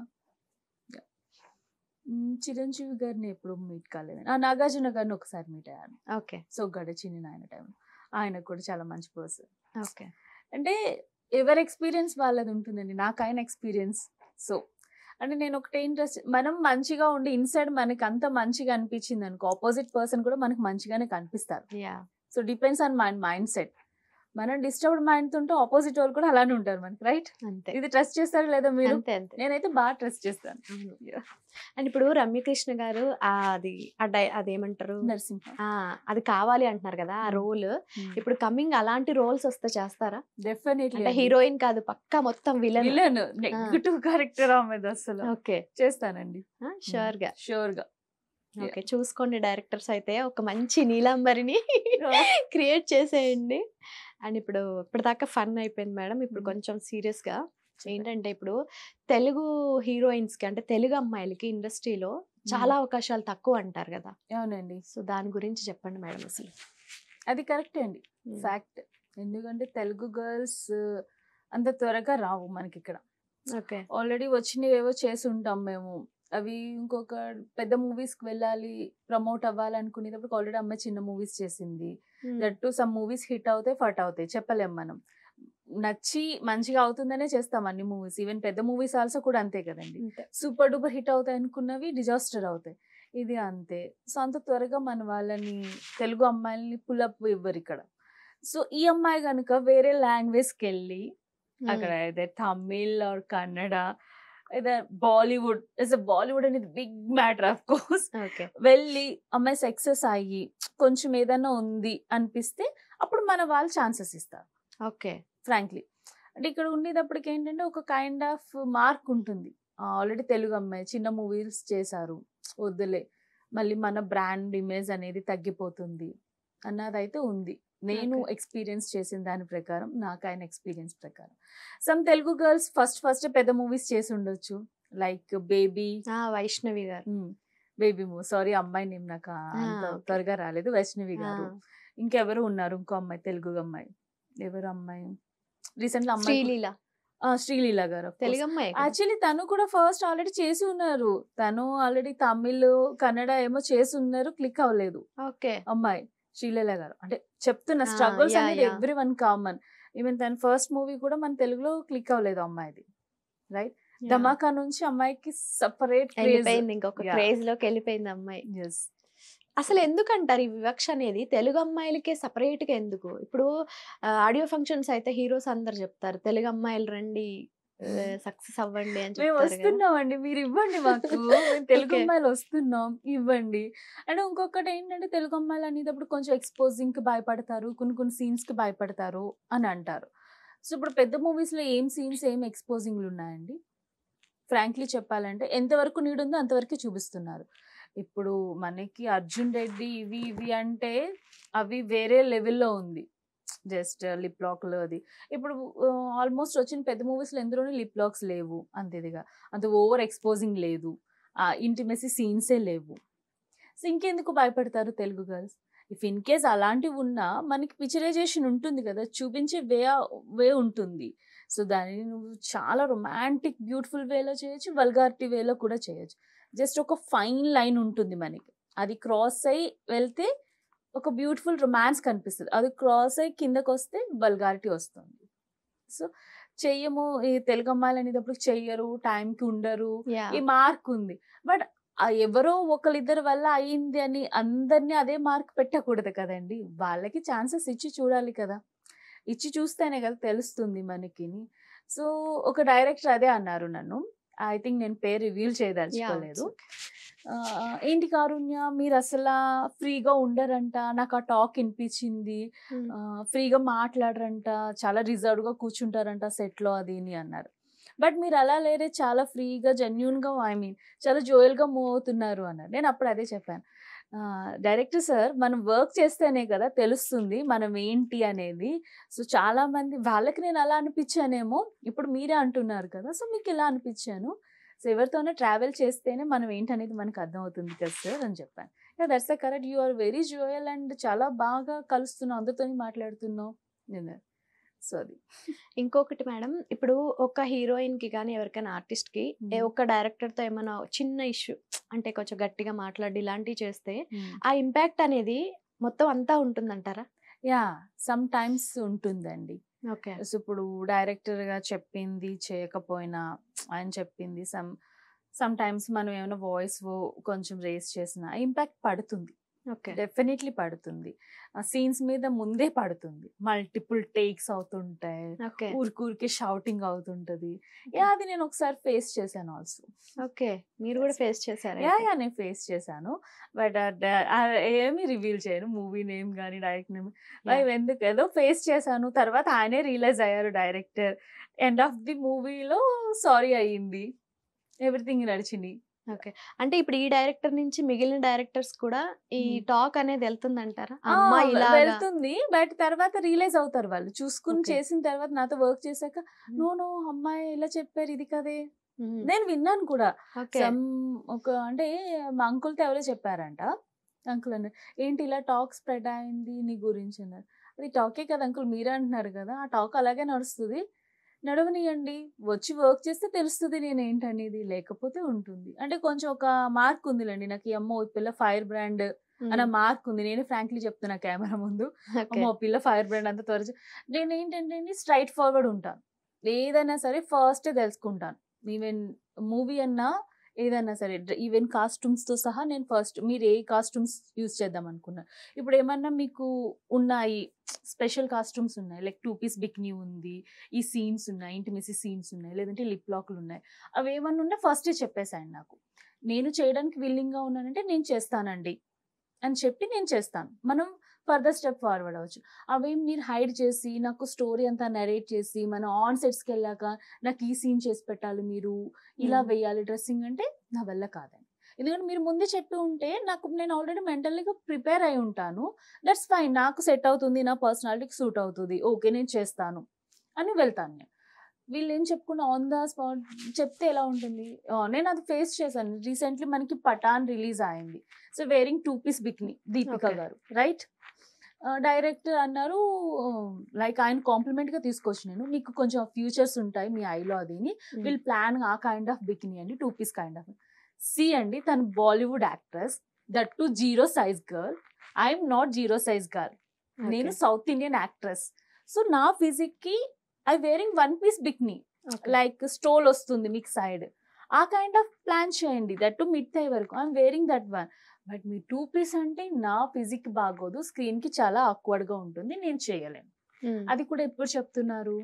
చిరంజీవి గారిని ఎప్పుడు మీట్ కాలేదు ఆ నాగార్జున గారిని ఒకసారి మీట్ అయ్యాను ఓకే సో గడిచింది నాయన టైం ఆయన కూడా చాలా మంచి పర్సన్ ఓకే అంటే ఎవరి ఎక్స్పీరియన్స్ వాళ్ళది ఉంటుందండి నాకు ఆయన ఎక్స్పీరియన్స్ సో అంటే నేను ఒకటే ఇంట్రెస్ట్ మనం మంచిగా ఉండి ఇన్సైడ్ మనకి అంత మంచిగా అనిపించింది అనుకో ఆపోజిట్ పర్సన్ కూడా మనకు మంచిగానే కనిపిస్తారు so depends on my mind set మనం డిస్టర్బ్డ్ మైండ్ ఉంటే ఆపోజిట్ వాళ్ళు కూడా అలానే ఉంటారు మనకి రైట్ అంతే ఇది ట్రస్ట్ చేస్తారు లేదా మీరు నేనైతే బాగా ట్రస్ట్ చేస్తాను అండ్ ఇప్పుడు రమ్యకృష్ణ గారు అది అదేమంటారు నరసింహ అది కావాలి అంటున్నారు కదా ఆ రోల్ ఇప్పుడు కమింగ్ అలాంటి రోల్స్ వస్తే చేస్తారా డెఫినెట్లీ హీరోయిన్ కాదు పక్క మొత్తం విలన్ విలన్ నెగటివ్ క్యారెక్టర్ ఆమె అసలు ఓకే చేస్తానండి షూర్ గా షూర్ గా ఓకే చూసుకోండి డైరెక్టర్స్ అయితే ఒక మంచి నీలాంబరిని [LAUGHS] క్రియేట్ చేసేయండి అండ్ ఇప్పుడు ఇప్పటిదాకా ఫన్ అయిపోయింది మేడం ఇప్పుడు mm-hmm. కొంచెం సీరియస్గా ఏంటంటే ఇప్పుడు తెలుగు హీరోయిన్స్కి అంటే తెలుగు అమ్మాయిలకి ఇండస్ట్రీలో mm-hmm. చాలా అవకాశాలు తక్కువ అంటారు కదా అవునండి సో దాని గురించి చెప్పండి మేడం అసలు అది కరెక్టే అండి mm. ఫ్యాక్ట్ ఎందుకంటే తెలుగు గర్ల్స్ అంత త్వరగా రావు మనకి ఇక్కడ ఓకే ఆల్రెడీ వచ్చినవి ఏవో చేసి ఉంటాం మేము అవి ఇంకొక పెద్ద మూవీస్కి వెళ్ళాలి ప్రమోట్ అవ్వాలి అనుకునేటప్పుడు ఆల్రెడీ అమ్మాయి చిన్న మూవీస్ చేసింది దట్టు సమ్ మూవీస్ హిట్ అవుతాయి ఫట్ అవుతాయి చెప్పలేం మనం నచ్చి మంచిగా అవుతుందనే చేస్తాం అన్ని మూవీస్ ఈవెన్ పెద్ద మూవీస్ ఆల్సో కూడా అంతే కదండి సూపర్ డూపర్ హిట్ అవుతాయి అనుకున్నవి డిజాస్టర్ అవుతాయి ఇది అంతే సో అంత త్వరగా మన వాళ్ళని తెలుగు అమ్మాయిలని పులప్ ఇవ్వరు ఇక్కడ సో ఈ అమ్మాయి కనుక వేరే లాంగ్వేజ్కి వెళ్ళి అక్కడ అయితే Tamil or Kannada Bollywood is a Bollywood అనేది బిగ్ మ్యాటర్ ఆఫ్ కోర్స్ వెళ్ళి అమ్మాయి సక్సెస్ అయ్యి కొంచెం ఏదైనా ఉంది అనిపిస్తే అప్పుడు మన వాళ్ళు ఛాన్సెస్ ఇస్తారు ఓకే ఫ్రాంక్లీ అంటే ఇక్కడ ఉండేటప్పటికి ఏంటంటే ఒక కైండ్ ఆఫ్ మార్క్ ఉంటుంది ఆల్రెడీ తెలుగు అమ్మాయి చిన్న మూవీస్ చేశారు వద్దులే మళ్ళీ మన బ్రాండ్ ఇమేజ్ అనేది తగ్గిపోతుంది అన్నదైతే ఉంది నేను ఎక్స్పీరియన్స్ చేసిన దాని ప్రకారం నాకు ఆయన ఎక్స్పీరియన్స్ ప్రకారం some Telugu girls first first పెద్ద మూవీస్ చేసి ఉండొచ్చు లైక్ బేబీ వైష్ణవి గారు బేబీ మూవీ సారీ అమ్మాయి నేను నాకు త్వరగా రాలేదు వైష్ణవి గారు ఇంకెవరు ఉన్నారు ఇంకో అమ్మాయి తెలుగు అమ్మాయి ఎవరు అమ్మాయి రీసెంట్ అమ్మాయి శ్రీలీల శ్రీలీల గారు తెలుగు అమ్మాయి యాక్చువల్లీ తను కూడా ఫస్ట్ ఆల్రెడీ చేసి ఉన్నారు తను ఆల్రెడీ తమిళ్ కన్నడ ఏమో చేసి ఉన్నారు క్లిక్ అవ్వలేదు ఓకే అమ్మాయి శ్రీలీల గారు అంటే చెప్తున్న స్ట్రగుల్స్ అనేది ఎవ్రీ వన్ కామన్ ఈవెన్ తన ఫస్ట్ మూవీ కూడా మన తెలుగులో క్లిక్ అవ్వలేదు అమ్మాయిది రైట్ ధమాకా నుంచి అమ్మాయికి సపరేట్ ఇంకొక క్రేజ్ లోకి వెళ్ళిపోయింది అమ్మాయి అసలు ఎందుకంటారు ఈ వివక్ష అనేది తెలుగు అమ్మాయిలకే సపరేట్గా ఎందుకు ఇప్పుడు ఆడియో ఫంక్షన్స్ అయితే హీరోస్ అందరు చెప్తారు తెలుగు అమ్మాయిలు రండి సక్సెస్ అవ్వండి అని మేము వస్తున్నామండి మీరు ఇవ్వండి మాకు [LAUGHS] తెలుగు అమ్మాయిలు వస్తున్నాం ఇవ్వండి అండ్ ఇంకొకటి ఏంటంటే తెలుగు అమ్మాయిలు అనేటప్పుడు కొంచెం ఎక్స్పోజింగ్ కి భయపడతారు కొన్ని కొన్ని సీన్స్ కి భయపడతారు అని అంటారు సో ఇప్పుడు పెద్ద మూవీస్ లో ఏం సీన్స్ ఏం ఎక్స్పోజింగ్ ఉన్నాయండి ఫ్రాంక్లీ చెప్పాలంటే ఎంతవరకు ఉందో అంతవరకు చూపిస్తున్నారు ఇప్పుడు మనకి అర్జున్ రెడ్డి ఇవి ఇవి అంటే అవి వేరే లెవెల్లో ఉంది జస్ట్ లిప్ లాక్లో అది ఇప్పుడు ఆల్మోస్ట్ వచ్చిన పెద్ద మూవీస్లో ఎందులోనూ లిప్ లాక్స్ లేవు అంతేదిగా అంత ఓవర్ ఎక్స్పోజింగ్ లేదు ఇంటిమెసీ సీన్సే లేవు సో ఇంకెందుకు భయపడతారు Telugu girls if in case అలాంటివి ఉన్నా మనకి పిక్చరైజేషన్ ఉంటుంది కదా చూపించే వే వే ఉంటుంది సో దానిని నువ్వు చాలా రొమాంటిక్ బ్యూటిఫుల్ వేలో చేయొచ్చు వల్గారిటీ వేలో కూడా చేయొచ్చు జస్ట్ ఒక ఫైన్ లైన్ ఉంటుంది మనకి అది క్రాస్ అయి వెళ్తే ఒక బ్యూటిఫుల్ రొమాన్స్ కనిపిస్తుంది అది క్రాస్ అయ్యి కిందకు వస్తే బల్గారిటీ వస్తుంది సో చెయ్యము ఈ తెలుగు అమ్మాయిలు అనేటప్పుడు చెయ్యరు టైంకి ఉండరు ఈ మార్క్ ఉంది బట్ ఎవరో ఒకరిద్దరి వల్ల అయింది అని అందరినీ అదే మార్క్ పెట్టకూడదు కదండి వాళ్ళకి ఛాన్సెస్ ఇచ్చి చూడాలి కదా ఇచ్చి చూస్తేనే కదా తెలుస్తుంది మనకి సో ఒక డైరెక్టర్ అదే అన్నారు నన్ను ఐ థింక్ నేను పేరు రివీల్ చేయదలుచుకోలేదు ఏంటి కారుణ్య మీరు అసలు ఫ్రీగా ఉండరంట నాకు ఆ టాక్ వినిపించింది ఫ్రీగా మాట్లాడరంట చాలా రిజర్వ్గా కూర్చుంటారంట సెట్లో అది అని అన్నారు బట్ మీరు అలా లేరే చాలా ఫ్రీగా జెన్యున్గా ఐ మీన్ చాలా జోయల్గా మూవ్ అవుతున్నారు అన్నారు నేను అప్పుడు అదే చెప్పాను డైరెక్టర్ సార్ మనం వర్క్ చేస్తేనే కదా తెలుస్తుంది మనం ఏంటి అనేది సో చాలామంది వాళ్ళకి నేను అలా అనిపించానేమో ఇప్పుడు మీరే అంటున్నారు కదా సో మీకు ఇలా అనిపించాను సో ఎవరితోనే ట్రావెల్ చేస్తేనే మనం ఏంటనేది మనకు అర్థమవుతుంది కదా సార్ అని చెప్పాను that's a correct you are very jovial and చాలా బాగా కలుస్తున్నావు అందరితో మాట్లాడుతున్నావు నిన్న సో అది ఇంకొకటి మేడం ఇప్పుడు ఒక హీరోయిన్కి కానీ ఎవరికైనా ఆర్టిస్ట్కి ఒక డైరెక్టర్తో ఏమైనా చిన్న ఇష్యూ అంటే కొంచెం గట్టిగా మాట్లాడి ఇలాంటివి చేస్తే ఆ ఇంపాక్ట్ అనేది మొత్తం అంతా ఉంటుందంటారా యా సమ్ టైమ్స్ ఉంటుందండి ఇప్పుడు డైరెక్టర్ గా చెప్పింది చేయకపోయినా ఆయన చెప్పింది సమ్ సమ్ టైమ్స్ మనం ఏమైనా వాయిస్ కొంచెం రేస్ చేసినా ఇంపాక్ట్ పడుతుంది డెఫినెట్లీ పడుతుంది సీన్స్ మీద ముందే పడుతుంది మల్టిపుల్ టేక్స్ అవుతుంటాయి ఊరికూరికి షౌటింగ్ అవుతుంటది యా అది నేను ఒకసారి ఫేస్ చేశాను ఆల్సో ఓకే మీరు కూడా ఫేస్ చేశారు యా యా నేను ఫేస్ చేశాను బట్ ఏమి రివీల్ చేయను మూవీ నేమ్ కానీ డైరెక్ట్ నేమ్ ఎందుకు ఏదో ఫేస్ చేశాను తర్వాత ఆయనే రియలైజ్ అయ్యారు డైరెక్టర్ ఎండ్ ఆఫ్ ది మూవీలో సారీ అయ్యింది ఎవ్రీథింగ్ నడిచింది ఓకే అంటే ఇప్పుడు ఈ డైరెక్టర్ నుంచి మిగిలిన డైరెక్టర్స్ కూడా ఈ టాక్ అనేది వెళ్తుంది అంటారా వెళ్తుంది బట్ తర్వాత రియలైజ్ అవుతారు వాళ్ళు చూసుకుని చేసిన తర్వాత నాతో వర్క్ చేశాక నో నో అమ్మాయి ఇలా చెప్పారు ఇది కదే నేను విన్నాను కూడా ఒక అంటే మా అంకుల్తో ఎవరో చెప్పారంట అంకుల్ అన్నారు ఏంటి ఇలా టాక్ స్ప్రెడ్ అయింది నీ గురించి అన్నారు అది టాకే కదా అంకుల్ మీరే అంటున్నారు కదా ఆ టాక్ అలాగే నడుస్తుంది నడవనియండి వచ్చి వర్క్ చేస్తే తెలుస్తుంది నేను ఏంటనేది లేకపోతే ఉంటుంది అంటే కొంచెం ఒక మార్క్ ఉందిలేండి నాకు అమ్మో పిల్ల ఫైర్ బ్రాండ్ అన్న మార్క్ ఉంది నేను ఫ్రాంక్లీ చెప్తున్నా కెమెరా ముందు అమ్మో పిల్ల ఫైర్ బ్రాండ్ అంత త్వర నేను ఏంటంటే స్ట్రైట్ ఫార్వర్డ్ ఉంటాను ఏదైనా సరే ఫస్ట్ తెలుసుకుంటాను ఈవెన్ మూవీ అన్నా ఏదైనా సరే ఈవెన్ కాస్ట్యూమ్స్తో సహా నేను ఫస్ట్ మీరు ఏ కాస్ట్యూమ్స్ యూజ్ చేద్దాం అనుకున్నారు ఇప్పుడు ఏమన్నా మీకు ఉన్నాయి స్పెషల్ కాస్ట్యూమ్స్ ఉన్నాయి లైక్ టూ పీస్ బిక్నీ ఉంది ఈ సీన్స్ ఉన్నాయి ఇంటిమిసి సీన్స్ ఉన్నాయి లేదంటే లిప్ లాక్లు ఉన్నాయి అవి ఏమన్నా ఉన్నా ఫస్టే చెప్పేశాను నాకు నేను చేయడానికి విల్లింగ్గా ఉన్నానంటే నేను చేస్తానండి అని చెప్పి నేను చేస్తాను మనం ఫర్దర్ స్టెప్ ఫార్వర్డ్ అవ్వచ్చు అవేం మీరు హైడ్ చేసి నాకు స్టోరీ అంతా నెరేట్ చేసి మన ఆన్ సెట్స్కి వెళ్ళాక నాకు ఈ సీన్ చేసి పెట్టాలి మీరు ఇలా వేయాలి డ్రెస్సింగ్ అంటే నా వల్ల కాదండి ఎందుకంటే మీరు ముందే చెప్పి ఉంటే నాకు నేను ఆల్రెడీ మెంటల్గా ప్రిపేర్ అయి ఉంటాను దట్స్ ఫైన్ నాకు సెట్ అవుతుంది నా పర్సనాలిటీకి సూట్ అవుతుంది ఓకే నేను చేస్తాను అని వెళ్తాను నేను వీళ్ళు ఏం చెప్పుకున్నా ఆన్ ద స్పాట్ చెప్తే ఎలా ఉంటుంది నేను అది ఫేస్ చేశాను రీసెంట్లీ మనకి పఠాన్ రిలీజ్ అయింది so wearing two piece bikini Deepika గారు రైట్ డైరెక్టర్ అన్నారు లైక్ ఆయన కాంప్లిమెంట్ గా తీసుకొచ్చినాను మీకు కొంచెం ఫ్యూచర్స్ ఉంటాయి మీ ఐలో అదిని hmm. వీళ్ళు ప్లాన్ ఆ కైండ్ ఆఫ్ బికినీ అండి టూ పీస్ కైండ్ ఆఫ్ సి అండి తను Bollywood actress that to zero size girl I'm not zero size girl నేను సౌత్ ఇండియన్ యాక్ట్రెస్ సో నా ఫిజిక్ కి I wearing one piece bikini like stole వస్తుంది మీకు సైడ్ ఆ కైండ్ ఆఫ్ ప్లాన్ చేయండి దట్ టు మిట్ అయ్యే వరకు I'm wearing that one but మీ టూ పీస్ అంటే నా ఫిజిక్ బాగోదు స్క్రీన్కి చాలా ఆక్వర్డ్గా ఉంటుంది నేను చేయలేను hmm. అది కూడా ఎప్పుడు చెప్తున్నారు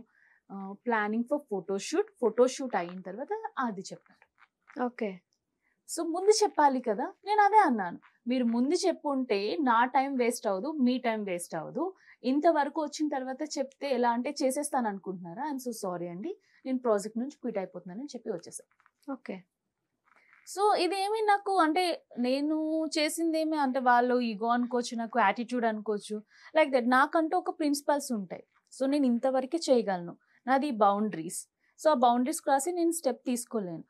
ప్లానింగ్ ఫర్ ఫోటోషూట్ ఫోటోషూట్ అయిన తర్వాత అది చెప్పారు ఓకే సో ముందు చెప్పాలి కదా నేను అదే అన్నాను మీరు ముందు చెప్పుంటే నా టైం వేస్ట్ అవ్వదు మీ టైం వేస్ట్ అవ్వదు ఇంతవరకు వచ్చిన తర్వాత చెప్తే ఎలా అంటే చేసేస్తాను అనుకుంటున్నారా ఐఎమ్ సో సారీ అండి నేను ప్రాజెక్ట్ నుంచి క్విట్ అయిపోతున్నానని చెప్పి వచ్చేసాను ఓకే సో ఇదేమి నాకు అంటే నేను చేసింది ఏమి అంటే వాళ్ళు ఈగో అనుకోవచ్చు నాకు యాటిట్యూడ్ అనుకోవచ్చు లైక్ దట్ నాకంటూ ఒక ప్రిన్సిపల్స్ ఉంటాయి సో నేను ఇంతవరకే చేయగలను నాది బౌండరీస్ సో ఆ బౌండరీస్ క్రాసి నేను స్టెప్ తీసుకోలేను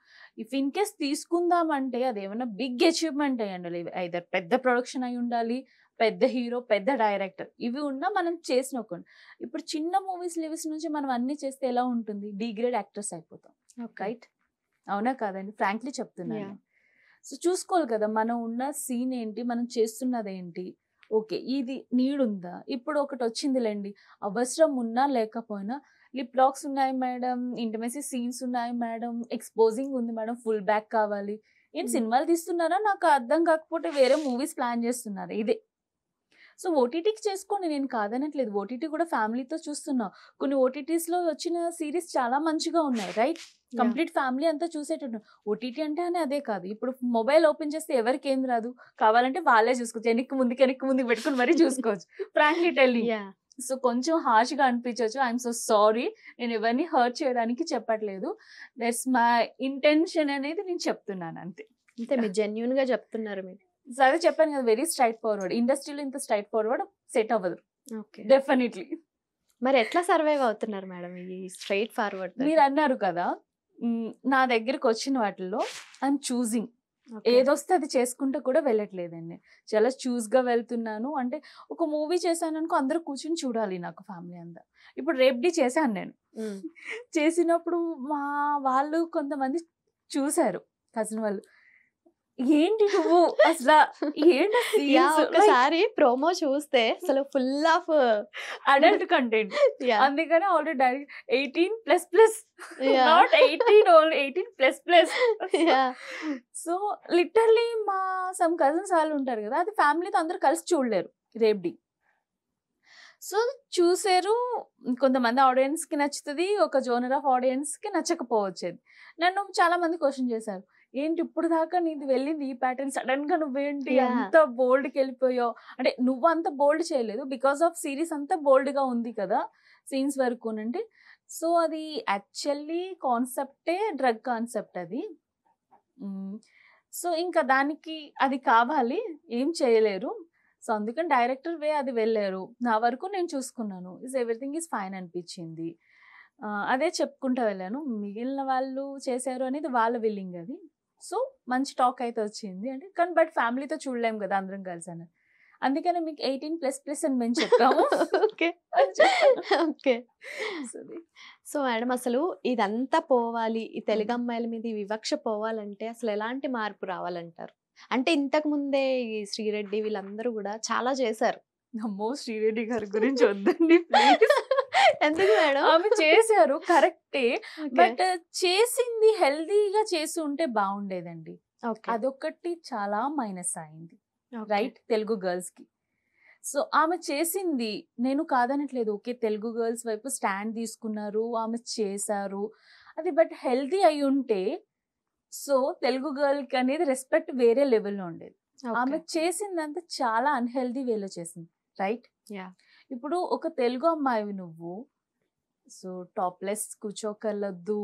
ఇఫ్ ఇన్ కేస్ తీసుకుందామంటే అది ఏమైనా బిగ్ అచీవ్మెంట్ అయ్యి ఉండాలి ఐదర్ పెద్ద ప్రొడక్షన్ అయి ఉండాలి పెద్ద హీరో పెద్ద డైరెక్టర్ ఇవి ఉన్నా మనం చేసినోకుండా ఇప్పుడు చిన్న మూవీస్ లివిస్ నుంచి మనం అన్ని చేస్తే ఎలా ఉంటుంది డిగ్రేడ్ యాక్టర్స్ అయిపోతాం రైట్ అవునా కాదండి ఫ్రాంక్లీ చెప్తున్నాను సో చూసుకోవాలి కదా మనం ఉన్న సీన్ ఏంటి మనం చేస్తున్నది ఏంటి ఓకే ఇది నీడ్ ఉందా ఇప్పుడు ఒకటి వచ్చిందిలేండి అవసరం ఉన్నా లేకపోయినా లిప్ లాక్స్ ఉన్నాయి మేడం ఇంటిమెసీ సీన్స్ ఉన్నాయి మేడం ఎక్స్పోజింగ్ ఉంది మేడం ఫుల్ బ్యాక్ కావాలి ఏం సినిమాలు తీస్తున్నారా నాకు అర్థం కాకపోతే వేరే మూవీస్ ప్లాన్ చేస్తున్నారా ఇదే సో ఓటీటీకి చేసుకోండి నేను కాదనట్లేదు ఓటీటీ కూడా ఫ్యామిలీతో చూస్తున్నా కొన్ని ఓటీటీస్లో వచ్చిన సిరీస్ చాలా మంచిగా ఉన్నాయి రైట్ కంప్లీట్ ఫ్యామిలీ అంతా చూసేటట్టు ఓటీటీ అంటే అని అదే కాదు ఇప్పుడు మొబైల్ ఓపెన్ చేస్తే ఎవరికి ఏం రాదు కావాలంటే వాళ్ళే చూసుకోవచ్చు వెనక్కి ముందుకి వెనక్కి ముందు పెట్టుకుని మరీ చూసుకోవచ్చు ఫ్రాంక్లీ [LAUGHS] టెల్లింగ్ సో కొంచెం హార్ష్గా అనిపించవచ్చు ఐఎమ్ సో సారీ నేను ఎవరిని హర్ట్ చేయడానికి చెప్పట్లేదు దట్స్ మై ఇంటెన్షన్ అనేది నేను చెప్తున్నాను అంతే అంతే మీరు జెన్యున్గా చెప్తున్నారు మీరు అదే చెప్పాను కదా వెరీ స్ట్రైట్ ఫార్వర్డ్ ఇండస్ట్రీలో ఇంత స్ట్రైట్ ఫార్వర్డ్ సెట్ అవ్వదు డెఫినెట్లీ మరి ఎట్లా సర్వైవ్ అవుతున్నారు మేడం ఈ స్ట్రైట్ ఫార్వర్డ్ మీరు అన్నారు కదా నా దగ్గరకు వచ్చిన వాటిల్లో ఐఎమ్ చూసింగ్ ఏదొస్తే అది చేసుకుంటే కూడా వెళ్ళట్లేదండి చాలా చూస్గా వెళ్తున్నాను అంటే ఒక మూవీ చేశాను అనుకో అందరూ కూర్చుని చూడాలి నాకు ఫ్యామిలీ అంతా ఇప్పుడు రేప్డీ చేశాను నేను చేసినప్పుడు మా వాళ్ళు కొంతమంది చూశారు కజిన్ వాళ్ళు ఏంటి నువ్వు అసలు ఏంటి ఒకసారి ప్రోమో చూస్తే [LAUGHS] అసలు ఫుల్ ఆఫ్ అడల్ట్ కంటెంట్ అందుకనే already direct eighteen plus plus not eighteen only eighteen plus plus so literally మా సమ్ కజిన్స్ వాళ్ళు ఉంటారు కదా అది ఫ్యామిలీతో అందరు కలిసి చూడలేరు రేప్డి సో చూసారు కొంతమంది ఆడియన్స్కి నచ్చుతుంది ఒక జోనర్ ఆఫ్ ఆడియన్స్కి నచ్చకపోవచ్చు నన్ను చాలా మంది క్వశ్చన్ చేశారు ఏంటి ఇప్పుడు దాకా నీది వెళ్ళింది ఈ ప్యాటర్న్ సడన్ గా నువ్వేంటి అంత బోల్డ్ కి అంటే నువ్వు అంత బోల్డ్ చేయలేదు బికాస్ ఆఫ్ సిరీస్ అంతా బోల్డ్ గా ఉంది కదా సీన్స్ వరకు అంటే సో అది యాక్చువల్లీ కాన్సెప్టే డ్రగ్ కాన్సెప్ట్ అది సో ఇంకా దానికి అది కావాలి ఏం చేయలేరు సో అందుకని డైరెక్టర్ వే అది వెళ్ళారు నా వరకు నేను చూసుకున్నాను ఇస్ ఎవ్రీథింగ్ ఈజ్ ఫైన్ అనిపించింది అదే చెప్పుకుంటూ వెళ్ళాను మిగిలిన వాళ్ళు చేశారు అనేది వాళ్ళ విల్లింగ్ అది సో మంచి టాక్ అయితే వచ్చింది అంటే కానీ బట్ ఫ్యామిలీతో చూడలేము కదా అందరం కలిసి అని అందుకనే మీకు ఎయిటీన్ ప్లస్ ప్లస్ అని మేము చెప్తాము ఓకే ఓకే సో మేడం అసలు ఇదంతా పోవాలి ఈ తెలుగు అమ్మాయిల మీద వివక్ష పోవాలంటే అసలు ఎలాంటి మార్పు రావాలంటారు అంటే ఇంతకు ముందే ఈ శ్రీరెడ్డి వీళ్ళందరూ కూడా చాలా చేశారు అమ్మో శ్రీరెడ్డి గారి గురించి వద్దండి ప్లీజ్ ఎందుకు మేడం ఆమె చేశారు కరెక్టే బట్ చేసింది హెల్దీగా చేసి ఉంటే బాగుండేదండి అదొక్కటి చాలా మైనస్ అయింది రైట్ తెలుగు గర్ల్స్ కి సో ఆమె చేసింది నేను కాదనట్లేదు ఓకే తెలుగు గర్ల్స్ వైపు స్టాండ్ తీసుకున్నారు ఆమె చేశారు అది బట్ హెల్దీ అయి ఉంటే సో తెలుగు కి అనేది రెస్పెక్ట్ వేరే లెవెల్లో ఉండేది ఆమె చేసిందంతా చాలా అన్హెల్దీ వేలో చేసింది రైట్ యా ఇప్పుడు ఒక తెలుగు అమ్మాయివి నువ్వు సో టాప్లెస్ కూర్చోకర్లద్దు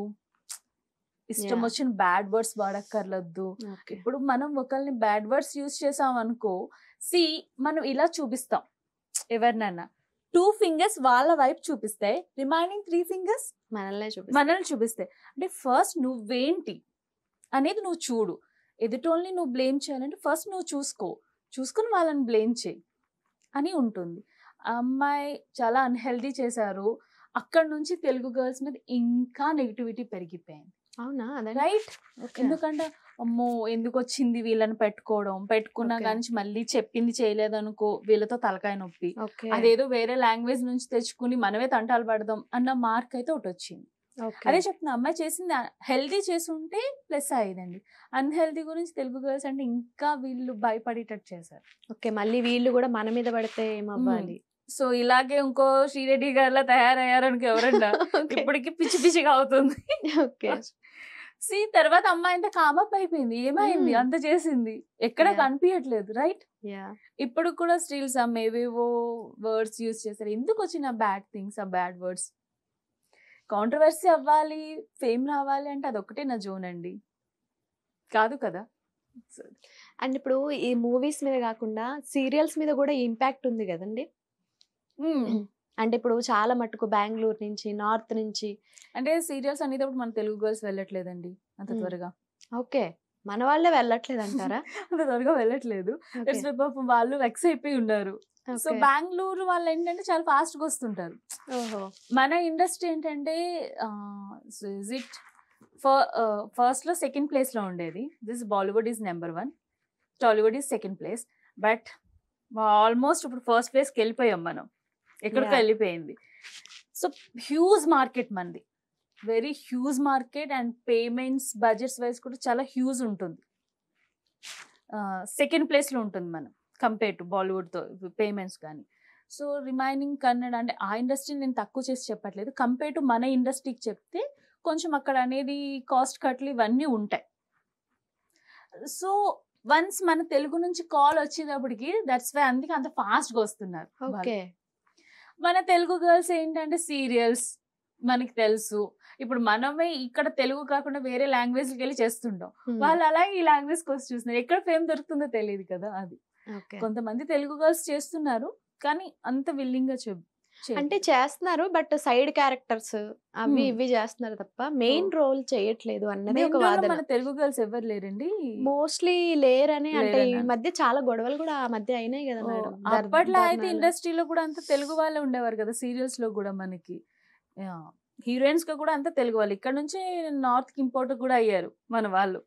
ఇష్టం వచ్చిన బ్యాడ్ వర్డ్స్ వాడక్కర్లద్దు ఇప్పుడు మనం ఒకరిని బ్యాడ్ వర్డ్స్ యూజ్ చేసాం అనుకో సి మనం ఇలా చూపిస్తాం ఎవరినన్నా టూ ఫింగర్స్ వాళ్ళ వైపు చూపిస్తాయి రిమైనింగ్ త్రీ ఫింగర్స్ మనల్ని మనల్ని చూపిస్తాయి అంటే ఫస్ట్ నువ్వేంటి అనేది నువ్వు చూడు ఎదుటోళ్ళని నువ్వు బ్లేమ్ చేయాలంటే ఫస్ట్ నువ్వు చూసుకో చూసుకుని వాళ్ళని బ్లేమ్ చేయి అని ఉంటుంది అమ్మాయి చాలా అన్హెల్దీ చేశారు అక్కడ నుంచి తెలుగు గర్ల్స్ మీద ఇంకా నెగిటివిటీ పెరిగిపోయింది అవునా రైట్ ఎందుకంటే అమ్మో ఎందుకు వచ్చింది వీళ్ళని పెట్టుకోవడం పెట్టుకున్నా కానీ మళ్ళీ చెప్పింది చేయలేదు అనుకో వీళ్ళతో తలకాయ నొప్పి అదేదో వేరే లాంగ్వేజ్ నుంచి తెచ్చుకుని మనమే తంటాలు పడదాం అన్న మార్క్ అయితే ఒకటి వచ్చింది అదే చెప్తున్నా అమ్మాయి చేసింది హెల్దీ చేసి ఉంటే ప్లస్ అయ్యిందండి అన్హెల్దీ గురించి తెలుగు గర్ల్స్ అంటే ఇంకా వీళ్ళు భయపడేటట్టు చేశారు ఓకే మళ్ళీ వీళ్ళు కూడా మన మీద పడితే ఏమవ్వాలి సో ఇలాగే ఇంకో శ్రీరెడ్డి గారు తయారయ్యారనుకు ఎవరన్నా [LAUGHS] ఇప్పటికి పిచ్చి పిచ్చిగా అవుతుంది ఓకే [LAUGHS] సీ తర్వాత అమ్మాయి కామప్ అయిపోయింది ఏమైంది అంత చేసింది ఎక్కడ కనిపించట్లేదు రైట్ ఇప్పుడు కూడా స్టీల్స్ సమ్ ఏవేవో వర్డ్స్ యూజ్ చేస్తారు ఎందుకు వచ్చిన బ్యాడ్ థింగ్స్ ఆ బ్యాడ్ వర్డ్స్ కాంట్రవర్సీ అవ్వాలి ఫేమ్ రావాలి అంటే ఒకటే నా జోన్ అండి కాదు కదా అండ్ ఇప్పుడు ఈ మూవీస్ మీద కాకుండా సీరియల్స్ మీద కూడా ఇంపాక్ట్ ఉంది కదండి అంటే ఇప్పుడు చాలా మటుకు బెంగళూరు నుంచి నార్త్ నుంచి అంటే సీరియల్స్ అనేది ఇప్పుడు మన తెలుగు గర్ల్స్ వెళ్ళట్లేదండి అంత త్వరగా ఓకే మన వాళ్ళే వెళ్ళట్లేదు అంటారా [LAUGHS] అంత త్వరగా వెళ్ళట్లేదు వాళ్ళు వెక్స్ అయిపోయి ఉన్నారు సో బెంగళూరు వాళ్ళు ఏంటంటే చాలా ఫాస్ట్ గా వస్తుంటారు మన ఇండస్ట్రీ ఏంటంటే ఇట్ ఫస్ట్ లో సెకండ్ ప్లేస్ లో ఉండేది this Bollywood is number one Tollywood is second place but almost ఇప్పుడు ఫస్ట్ ప్లేస్కి వెళ్ళిపోయాం మనం ఎక్కడికి వెళ్ళిపోయింది సో హ్యూజ్ మార్కెట్ మంది very huge market and payments budgets wise కూడా చాలా హ్యూజ్ ఉంటుంది సెకండ్ ప్లేస్లో ఉంటుంది మనం కంపేర్ టు బాలీవుడ్తో పేమెంట్స్ కానీ సో రిమైనింగ్ కన్నడ అంటే ఆ ఇండస్ట్రీని నేను తక్కువ చేసి చెప్పట్లేదు కంపేర్ టు మన ఇండస్ట్రీకి చెప్తే కొంచెం అక్కడ అనేది కాస్ట్ కట్లు ఇవన్నీ ఉంటాయి సో వన్స్ మన తెలుగు నుంచి కాల్ వచ్చేటప్పటికి దట్స్ వై అందుకే అంత ఫాస్ట్గా వస్తున్నారు ఓకే మన తెలుగు గర్ల్స్ ఏంటంటే సీరియల్స్ మనకి తెలుసు ఇప్పుడు మనమే ఇక్కడ తెలుగు కాకుండా వేరే లాంగ్వేజ్కి వెళ్ళి చేస్తుంటాం వాళ్ళు అలా ఈ లాంగ్వేజ్ కోసం చూస్తున్నారు ఎక్కడ ఫేమ్ దొరుకుతుందో తెలియదు కదా అది కొంతమంది తెలుగు గర్ల్స్ చేస్తున్నారు కానీ అంత విల్లింగ్గా చెప్ అంటే చేస్తున్నారు బట్ సైడ్ క్యారెక్టర్స్ అవి ఇవి చేస్తున్నారు తప్ప మెయిన్ రోల్ చేయట్లేదు అన్నది ఒక వాదన తెలుగు గర్ల్స్ ఎవరు లేరండి మోస్ట్లీ లేరని అంటే ఈ మధ్య చాలా గొడవలు కూడా ఆ మధ్య అయినాయి కదా మేడం అప్పట్లో అయితే ఇండస్ట్రీలో కూడా అంత తెలుగు వాళ్ళే ఉండేవారు కదా సీరియల్స్ లో కూడా మనకి హీరోయిన్స్ గా కూడా అంతా తెలుగు వాళ్ళు ఇక్కడ నుంచి నార్త్ కి ఇంపోర్ట్ కూడా అయ్యారు మన వాళ్ళు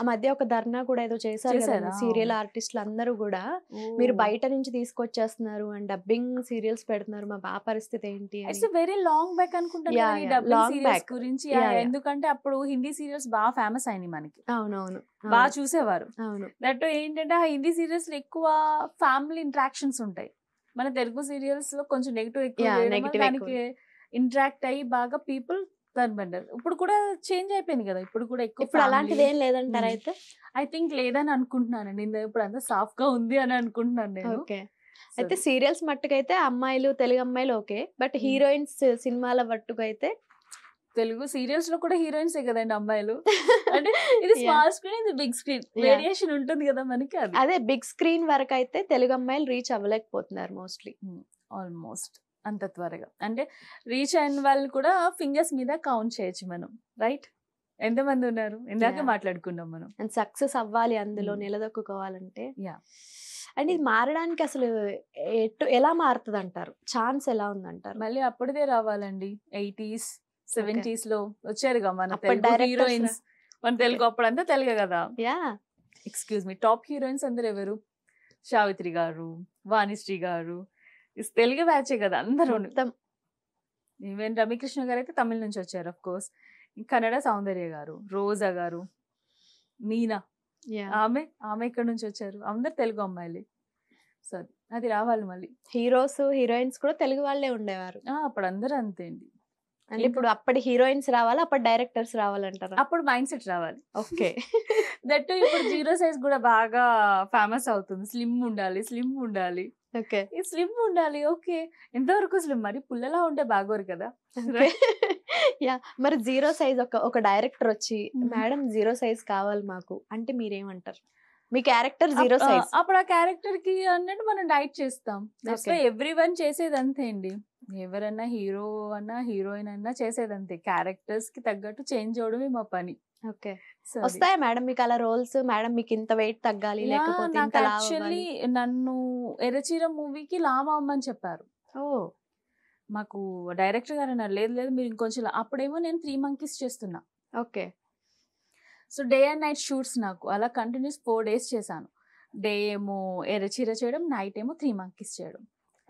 ఆ మధ్య ఒక ధర్నా కూడా ఏదో చేశారు సీరియల్ ఆర్టిస్టులు అందరూ కూడా మీరు బయట నుంచి తీసుకొచ్చేస్తున్నారు అండ్ డబ్బింగ్ సీరియల్స్ పెడుతున్నారు మా బా పరిస్థితి ఏంటి వెరీ లాంగ్ బ్యాక్ అనుకుంటాను గురించి ఎందుకంటే అప్పుడు హిందీ సీరియల్స్ బాగా ఫేమస్ అయినాయి మనకి అవునవును బాగా చూసేవారు అవును దట్ ఏంటంటే ఆ హిందీ సీరియల్స్ ఎక్కువ ఫ్యామిలీ ఇంట్రాక్షన్స్ ఉంటాయి మన తెలుగు సీరియల్స్ లో కొంచెం నెగిటివ్ ఎక్కువ ఇంట్రాక్ట్ అయ్యి బాగా పీపుల్ బెటర్ ఇప్పుడు కూడా చేంజ్ అయిపోయింది కదా ఇప్పుడు కూడా ఎక్కువ ఇప్పుడు అలాంటిది ఏం లేదంటారు అయితే ఐ థింక్ లేదని అనుకుంటున్నాను నేను ఇప్పుడు అంతా సాఫ్ గా ఉంది అని అనుకుంటున్నాను నేను ఓకే అయితే సీరియల్స్ మట్టుకైతే అమ్మాయిలు తెలుగు అమ్మాయిలు ఓకే బట్ హీరోయిన్స్ సినిమాల మట్టుకైతే తెలుగు సీరియల్స్ లో కూడా హీరోయిన్సే కదండి అమ్మాయిలు [LAUGHS] అంటే ఇది స్మాల్ స్క్రీన్ ఇది బిగ్ స్క్రీన్ వేరియేషన్ ఉంటుంది కదా మనకి అదే బిగ్ స్క్రీన్ వరకు అయితే తెలుగు అమ్మాయిలు రీచ్ అవ్వలేకపోతున్నారు మోస్ట్లీ ఆల్మోస్ట్ అంత త్వరగా అంటే రీచ్ అయిన వాళ్ళు కూడా ఫింగర్స్ మీద కౌంట్ చేయొచ్చు మనం రైట్ ఎంతమంది ఉన్నారు ఇందాక మాట్లాడుకున్నాం మనం అండ్ సక్సెస్ అవ్వాలి అందులో hmm. నిలదొక్కుకోవాలంటే యా అండ్ ఇది మారడానికి అసలు ఎటు ఎలా మారుతుంది అంటారు ఛాన్స్ ఎలా ఉందంటారు మళ్ళీ అప్పుడే రావాలండి ఎయిటీస్ సెవెంటీస్ లో వచ్చారుగా మన హీరోయిన్స్ మన తెలుగు అప్పుడంతా తెలుగు కదా yeah excuse me top heroines అందరు ఎవరు సావిత్రి గారు వాణిశ్రీ గారు తెలుగు బ్యాచే కదా అందరూ ఈవెన్ రమీకృష్ణ గారు అయితే తమిళ నుంచి వచ్చారు అఫ్ కోర్స్ కన్నడ సౌందర్య గారు రోజా గారు మీనా ఆమె ఆమె ఇక్కడ నుంచి వచ్చారు అందరు తెలుగు అమ్మాయిలే సో అది రావాలి మళ్ళీ హీరోస్ హీరోయిన్స్ కూడా తెలుగు వాళ్ళే ఉండేవారు అప్పుడు అందరూ అంతే అండి అంటే ఇప్పుడు అప్పటి హీరోయిన్స్ రావాలి అప్పుడు డైరెక్టర్స్ రావాలంటారు అప్పుడు మైండ్ సెట్ రావాలి ఓకే దట్ ఇప్పుడు జీరో సైజ్ కూడా బాగా ఫేమస్ అవుతుంది స్లిమ్ ఉండాలి స్లిమ్ ఉండాలి ఈ స్లిమ్ ఉండాలి ఓకే ఎంతవరకు స్లిమ్ మరి పుల్లలా ఉంటే బాగోరు కదా యా మరి జీరో సైజ్ ఒక ఒక డైరెక్టర్ వచ్చి మేడం జీరో సైజ్ కావాలి మాకు అంటే మీరేమంటారు మీ క్యారెక్టర్ జీరో సైజ్ అప్పుడు ఆ క్యారెక్టర్ కి అన్నట్టు మనం డైట్ చేస్తాం ఎవ్రీ వన్ చేసేది అంతే అండి ఎవరన్నా హీరో అన్నా హీరోయిన్ అన్నా చేసేది అంతే క్యారెక్టర్స్ కి తగ్గట్టు చేంజ్ అవడమే మా పని ఓకే వస్తాయా మేడం మీకు అలా రోల్స్ మేడం మీకు ఇంత వెయిట్ తగ్గాలి లేకపోతే యాక్చువల్లీ నన్ను ఎర్రచీర మూవీకి లావా అమ్మని చెప్పారు ఓ మాకు డైరెక్టర్ గారు అన్నారు లేదు లేదు మీరు ఇంకొంచెం అప్పుడేమో నేను త్రీ మంకీస్ చేస్తున్నా okay so day and night shoots నాకు అలా కంటిన్యూస్ ఫోర్ డేస్ చేశాను డే ఏమో ఎర్రచీర చేయడం నైట్ ఏమో త్రీ మంకీస్ చేయడం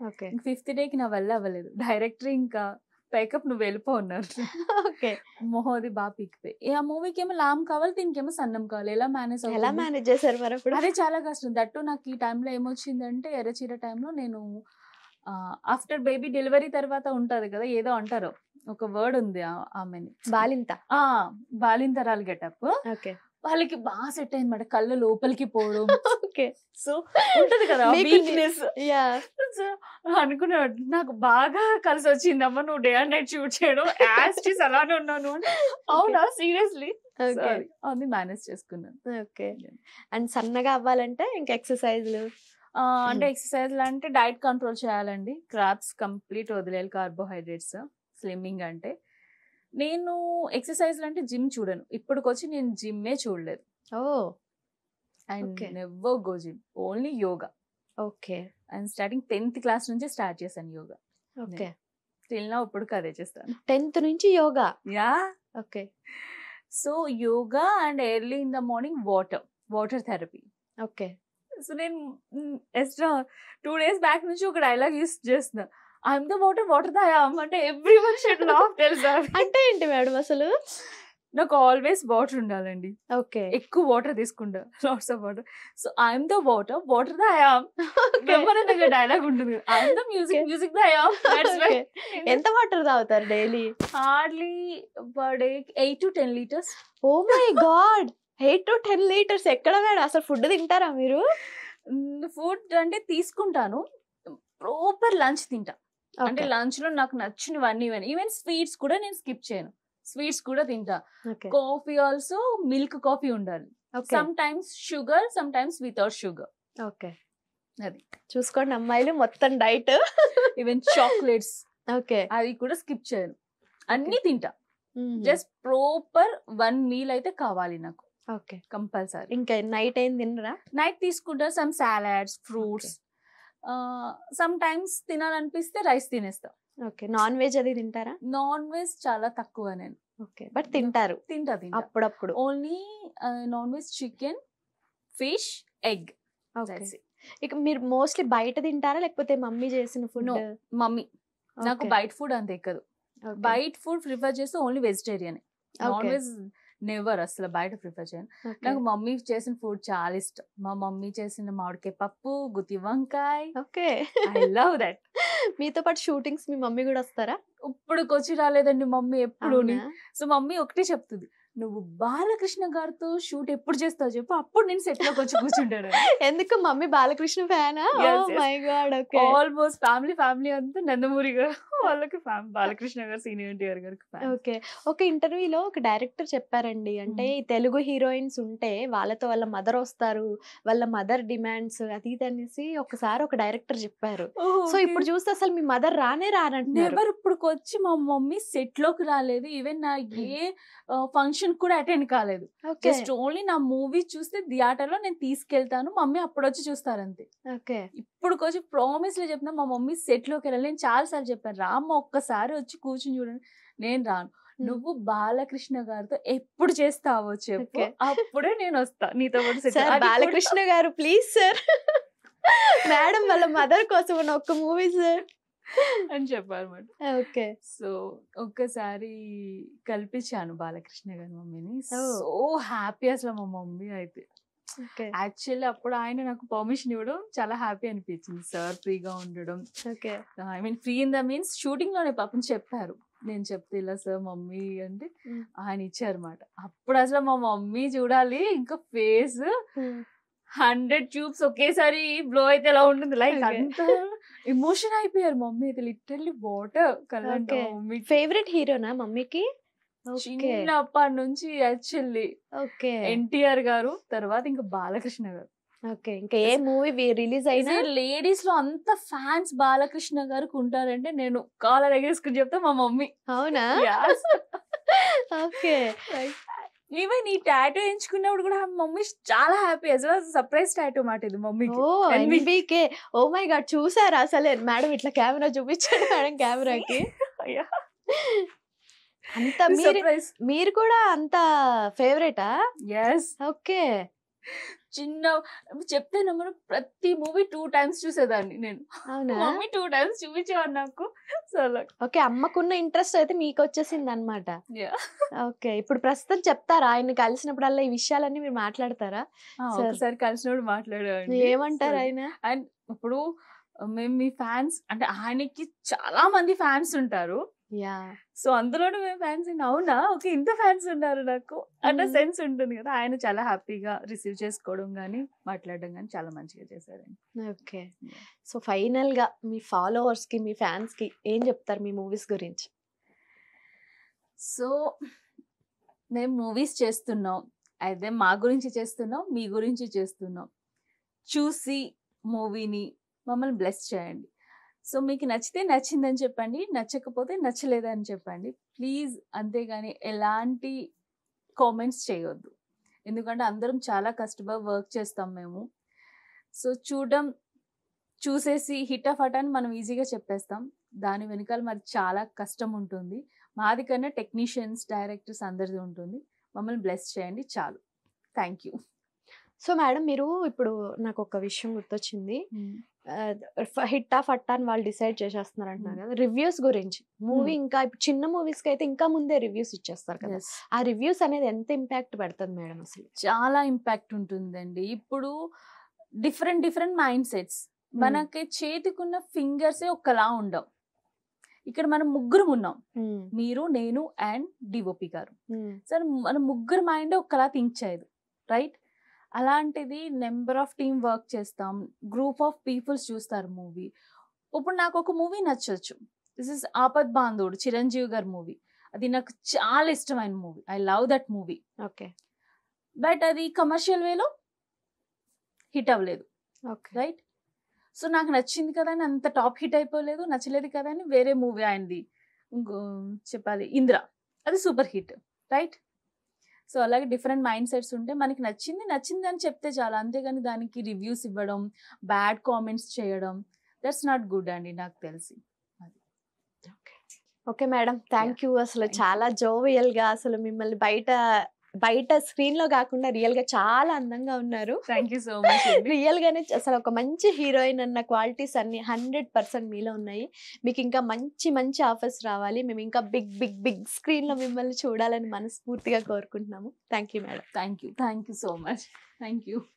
ఓకే ఫిఫ్త్ డేకి నా వల్ల అవ్వలేదు డైరెక్టర్ ఇంకా పేకప్ నువ్వు వెళ్ళిపో ఉన్నారు ఓకే మొహోది బాగా పీకిపోయి ఆ మూవీకి ఏమో లామ్ కావాలి దీనికి ఏమో సన్నం కావాలి ఎలా మేనేజ్ ఎలా మేనేజ్ చేశారు మరి అప్పుడు అదే చాలా కష్టం దట్టు నాకు ఈ టైంలో ఏమొచ్చిందంటే ఎర్రచీర టైంలో నేను ఆఫ్టర్ బేబీ డెలివరీ తర్వాత ఉంటుంది కదా ఏదో అంటారు ఒక వర్డ్ ఉంది ఆమెని బాలింత బాలింతరాలు గెటప్ ఓకే వాళ్ళకి బాగా సెట్ అయింది కళ్ళు లోపలికి పోవడం ఓకే సో ఉంటది కదా వీక్నెస్ అనుకున్నాడు నాకు బాగా కలిసి వచ్చింది అమ్మ నువ్వు డే అండ్ నైట్ షూట్ చేయడం యాస్టిస్ అలానే ఉన్నాను అవునా సీరియస్లీ అది మేనేజ్ చేసుకున్నాను ఓకే అండ్ సన్నగా అవ్వాలంటే ఇంకా ఎక్సర్సైజ్లు hmm. అంటే ఎక్సర్సైజ్లు అంటే డైట్ కంట్రోల్ చేయాలండి క్రాప్స్ కంప్లీట్ వదిలేయాలి కార్బోహైడ్రేట్స్ స్లిమ్మింగ్ అంటే నేను ఎక్సర్సైజ్లు అంటే జిమ్ చూడను ఇప్పటికొచ్చి నేను జిమ్మే చూడలేదు oh and never go gym only yoga okay and starting tenth class నుంచి స్టార్ట్ చేశాను యోగా ఓకే స్టిల్ నా ఇప్పుడు అదే చేస్తాను టెన్త్ నుంచి yoga yeah okay so yoga and early in the morning water water therapy okay so నేను ఎక్స్ట్రా టూ డేస్ బ్యాక్ నుంచి ఒక డైలాగ్ యూస్ చేస్తున్నా I'm the water water the I'm అంటే ఎవ్రీ వన్ షెడ్ లాఫ్ తెలుసా అంటే ఏంటి మేడం అసలు నాకు ఆల్వేస్ వాటర్ ఉండాలండి ఓకే ఎక్కువ వాటర్ తీసుకుంటా lots of water so I'm the water water the I'm దగ్గ డైలాగ్ ఉంటుంది I'm the music music the ఎంత వాటర్ తాగుతారు daily hardly per day eight to ten litres oh my God eight to ten litres ఎక్కడ మేడం అసలు ఫుడ్ తింటారా మీరు ఫుడ్ mm, అంటే తీసుకుంటాను ప్రాపర్ లంచ్ తింటా అంటే లంచ్ లో నాకు నచ్చినవన్నీ ఇవన్నీ ఈవెన్ స్వీట్స్ కూడా నేను స్కిప్ చేయను స్వీట్స్ కూడా తింటా కాఫీ ఆల్సో మిల్క్ కాఫీ ఉండాలి sometimes sugar sometimes without sugar okay అది చూసుకోండి అమ్మాయిలు మొత్తం డైట్ ఈవెన్ చాక్లెట్స్ ఓకే అది కూడా స్కిప్ చేయను అన్ని తింటా జస్ట్ ప్రాపర్ వన్ మీల్ అయితే కావాలి నాకు ఓకే కంపల్సరీ ఇంకా నైట్ ఏం తినరా నైట్ తీసుకుంటా some salads fruits sometimes తినాలనిపిస్తే రైస్ తినేస్తాం ఓకే నాన్ వెజ్ అది తింటారా నాన్ వెజ్ చాలా తక్కువ నేను ఓకే బట్ తింటారు తింటది అప్పుడప్పుడు only non veg chicken fish egg ఇక మీరు మోస్ట్లీ బయట తింటారా లేకపోతే మమ్మీ చేసిన ఫుడ్ మమ్మీ నాకు బయట ఫుడ్ అంత ఎక్కదు బయట ఫుడ్ ప్రిఫర్ చేస్తే only vegetarian non veg never అసలు బయట ప్రిఫర్ చేయను నాకు మమ్మీ చేసిన ఫుడ్ చాలా ఇష్టం మా మమ్మీ చేసిన మామిడికాయ పప్పు గుత్తి వంకాయ ఓకే ఐ లవ్ దట్ మీతో పాటు షూటింగ్స్ మీ మమ్మీ కూడా వస్తారా ఇప్పుడు వచ్చి రాలేదండి మమ్మీ ఎప్పుడు సో మమ్మీ ఒకటే చెప్తుంది నువ్వు బాలకృష్ణ గారితో షూట్ ఎప్పుడు చేస్తావు చెప్పు అప్పుడు నేను సెట్ లోకి వచ్చి కూర్చుంటాను ఎందుకు mummy Balakrishna fan my God okay almost family family అంతా నందమూరి గారు వాళ్ళకి బాలకృష్ణ గారు సీనియర్ ఎన్టీఆర్ గారు ఓకే ఒక ఇంటర్వ్యూలో ఒక డైరెక్టర్ చెప్పారండి అంటే hmm. తెలుగు హీరోయిన్స్ ఉంటే వాళ్ళతో వాళ్ళ మదర్ వస్తారు వాళ్ళ మదర్ డిమాండ్స్ అది ఇది అనేసి ఒకసారి ఒక డైరెక్టర్ చెప్పారు సో oh, ఇప్పుడు చూస్తే అసలు మీ మదర్ రానే ఎవరు ఇప్పుడు వచ్చి మా మమ్మీ సెట్ లోకి రాలేదు ఈవెన్ నా ఏ ఫంక్షన్ hmm. ఆడిషన్ కూడా అటెండ్ కాలేదు జస్ట్ ఓన్లీ నా మూవీ చూస్తే థియేటర్ లో నేను తీసుకెళ్తాను మమ్మీ అప్పుడు వచ్చి చూస్తారు అంతే ఓకే ఇప్పుడు కొంచెం ప్రామిస్ లో చెప్పిన మా మమ్మీ సెట్ లోకి వెళ్ళాలి నేను చాలా సార్లు చెప్పాను రామ్మ ఒక్కసారి వచ్చి కూర్చుని చూడండి నేను రాను నువ్వు బాలకృష్ణ గారితో ఎప్పుడు చేస్తావో చెప్పు అప్పుడే నేను వస్తా నీతో పాటు Balakrishna garu please sir [LAUGHS] madam వాళ్ళ మదర్ కోసం ఉన్న ఒక్క మూవీ సార్ అని అనమాట ఓకే సో ఒక్కసారి కల్పించాను బాలకృష్ణ గారి మమ్మీని సో హ్యాపీ అసలు మా మమ్మీ అయితే యాక్చువల్లీ అప్పుడు ఆయన నాకు పర్మిషన్ ఇవ్వడం చాలా హ్యాపీ అనిపించింది సార్ ఫ్రీగా ఉండడం okay I mean free in the means shooting లోనే పాపం చెప్పారు నేను చెప్తే ఇలా సార్ మమ్మీ అంటే ఆయన ఇచ్చారన్నమాట అప్పుడు అసలు మా మమ్మీ చూడాలి ఇంకా ఫేస్ హండ్రెడ్ ట్యూబ్స్ ఒకేసారి బ్లో అయితే ఎలా ఉంటుంది లైక్ అంత ఎమోషన్ అయిపోయారు మమ్మీ అయితే లిటరల్లీ వాటర్ కలంటే మమ్మీ ఫేవరెట్ హీరోనా మమ్మీకి చిన్నప్పటి నుంచి యాక్చువల్లీ ఓకే ఎన్టీఆర్ గారు తర్వాత ఇంకా బాలకృష్ణ గారు ఓకే ఇంకా ఏ మూవీ రిలీజ్ అయినా లేడీస్ లో అంత ఫ్యాన్స్ బాలకృష్ణ గారికి ఉంటారంటే నేను కాలర్ ఎగరేసుకుని చెప్తా మా మమ్మీ అవునా [LAUGHS] ఓకే ఈవెన్ ఈ టాటూ ఎంచుకున్నప్పుడు కూడా మమ్మీ చాలా హ్యాపీ అసలు సర్ప్రైజ్ టాటూ మాట ఇది మమ్మీకి ఓ మై గాడ్ చూసారా అసలే మేడం ఇట్లా కెమెరా చూపించాడు మేడం కెమెరాకి అంత మీరు కూడా అంత ఫేవరెటా ఎస్ ఓకే చిన్న చెప్తే నమ్మను ప్రతి మూవీ టూ టైమ్స్ చూసేదాన్ని నేను మమ్మీ టూ టైమ్స్ చూపించేవాడు నాకు ఓకే అమ్మకున్న ఇంట్రెస్ట్ అయితే మీకు వచ్చేసింది అనమాట ఓకే ఇప్పుడు ప్రస్తుతం చెప్తారా ఆయన కలిసినప్పుడల్లా ఈ విషయాలన్నీ మీరు మాట్లాడతారా ఒకసారి కలిసినప్పుడు మాట్లాడారు ఏమంటారు ఆయన అండ్ ఇప్పుడు మేము మీ ఫ్యాన్స్ అంటే ఆయనకి చాలా మంది ఫ్యాన్స్ ఉంటారు యా సో అందులోనూ మేము ఫ్యాన్స్ అవునా ఓకే ఇంత ఫ్యాన్స్ ఉన్నారు నాకు అన్న hmm. సెన్స్ ఉంటుంది కదా ఆయన చాలా హ్యాపీగా రిసీవ్ చేసుకోవడం కానీ మాట్లాడడం కానీ చాలా మంచిగా చేశారండి ఓకే సో ఫైనల్ గా మీ ఫాలోవర్స్ కి మీ ఫ్యాన్స్ కి ఏం చెప్తారు మీ మూవీస్ గురించి సో మేము మూవీస్ చేస్తున్నాం అయితే మా గురించి చేస్తున్నాం మీ గురించి చేస్తున్నాం చూసి మూవీని మమ్మల్ని బ్లెస్ చేయండి సో మీకు నచ్చితే నచ్చిందని చెప్పండి నచ్చకపోతే నచ్చలేదని చెప్పండి ప్లీజ్ అంతేగాని ఎలాంటి కామెంట్స్ చేయొద్దు ఎందుకంటే అందరం చాలా కష్టపడి వర్క్ చేస్తాం మేము సో చూడడం చూసేసి హిట్ ఆఫ్ అట్ అని మనం ఈజీగా చెప్పేస్తాం దాని వెనకాల మరి చాలా కష్టం ఉంటుంది మాది కన్నా టెక్నీషియన్స్ డైరెక్టర్స్ అందరిది ఉంటుంది మమ్మల్ని బ్లెస్ చేయండి చాలు థ్యాంక్ యూ సో మేడం మీరు ఇప్పుడు నాకు ఒక విషయం గుర్తొచ్చింది హిట్టా ఫట్టా అని వాళ్ళు డిసైడ్ చేసేస్తున్నారు అంటున్నారు కదా రివ్యూస్ గురించి మూవీ ఇంకా ఇప్పుడు చిన్న మూవీస్ కి అయితే ఇంకా ముందే రివ్యూస్ ఇచ్చేస్తారు కదా ఆ రివ్యూస్ అనేది ఎంత ఇంపాక్ట్ పెడుతుంది మేడం అసలు చాలా ఇంపాక్ట్ ఉంటుందండి ఇప్పుడు డిఫరెంట్ డిఫరెంట్ మైండ్ సెట్స్ మనకి చేతికున్న ఫింగర్స్ ఒకలా ఉండవు ఇక్కడ మనం ముగ్గురు ఉన్నాం మీరు నేను అండ్ డిఓపి గారు సరే మన ముగ్గురు మైండ్ ఒకలా థింక్ చేయదు రైట్ అలాంటిది నెంబర్ ఆఫ్ టీమ్ వర్క్ చేస్తాం గ్రూప్ ఆఫ్ పీపుల్స్ చూస్తారు మూవీ ఇప్పుడు నాకు ఒక మూవీ నచ్చచ్చు this is Aapadbandhavudu Chiranjeevi గారి మూవీ అది నాకు చాలా ఇష్టమైన movie I love that movie okay but అది కమర్షియల్ వేలో హిట్ అవ్వలేదు రైట్ సో నాకు నచ్చింది కదా అని అంత టాప్ హిట్ అయిపోలేదు నచ్చలేదు కదా అని వేరే మూవీ ఆయనది చెప్పాలి ఇంద్ర అది సూపర్ హిట్ రైట్ సో అలాగే డిఫరెంట్ మైండ్ సెట్స్ ఉంటే మనకి నచ్చింది నచ్చింది అని చెప్తే చాలా అంతేగాని దానికి రివ్యూస్ ఇవ్వడం బ్యాడ్ కామెంట్స్ చేయడం దట్స్ నాట్ గుడ్ అండి నాకు తెలిసి ఓకే మేడం థ్యాంక్ యూ అసలు చాలా జోవియల్గా అసలు మిమ్మల్ని బయట బయట స్క్రీన్ లో కాకుండా రియల్ గా చాలా అందంగా ఉన్నారు thank you so much real గానే అసలు ఒక మంచి హీరోయిన్ అన్న క్వాలిటీస్ అన్ని హండ్రెడ్ పర్సెంట్ మీలో ఉన్నాయి మీకు ఇంకా మంచి మంచి ఆఫర్స్ రావాలి మేము ఇంకా బిగ్ బిగ్ బిగ్ స్క్రీన్ లో మిమ్మల్ని చూడాలని మనస్ఫూర్తిగా కోరుకుంటున్నాము thank you madam thank you thank you so much thank you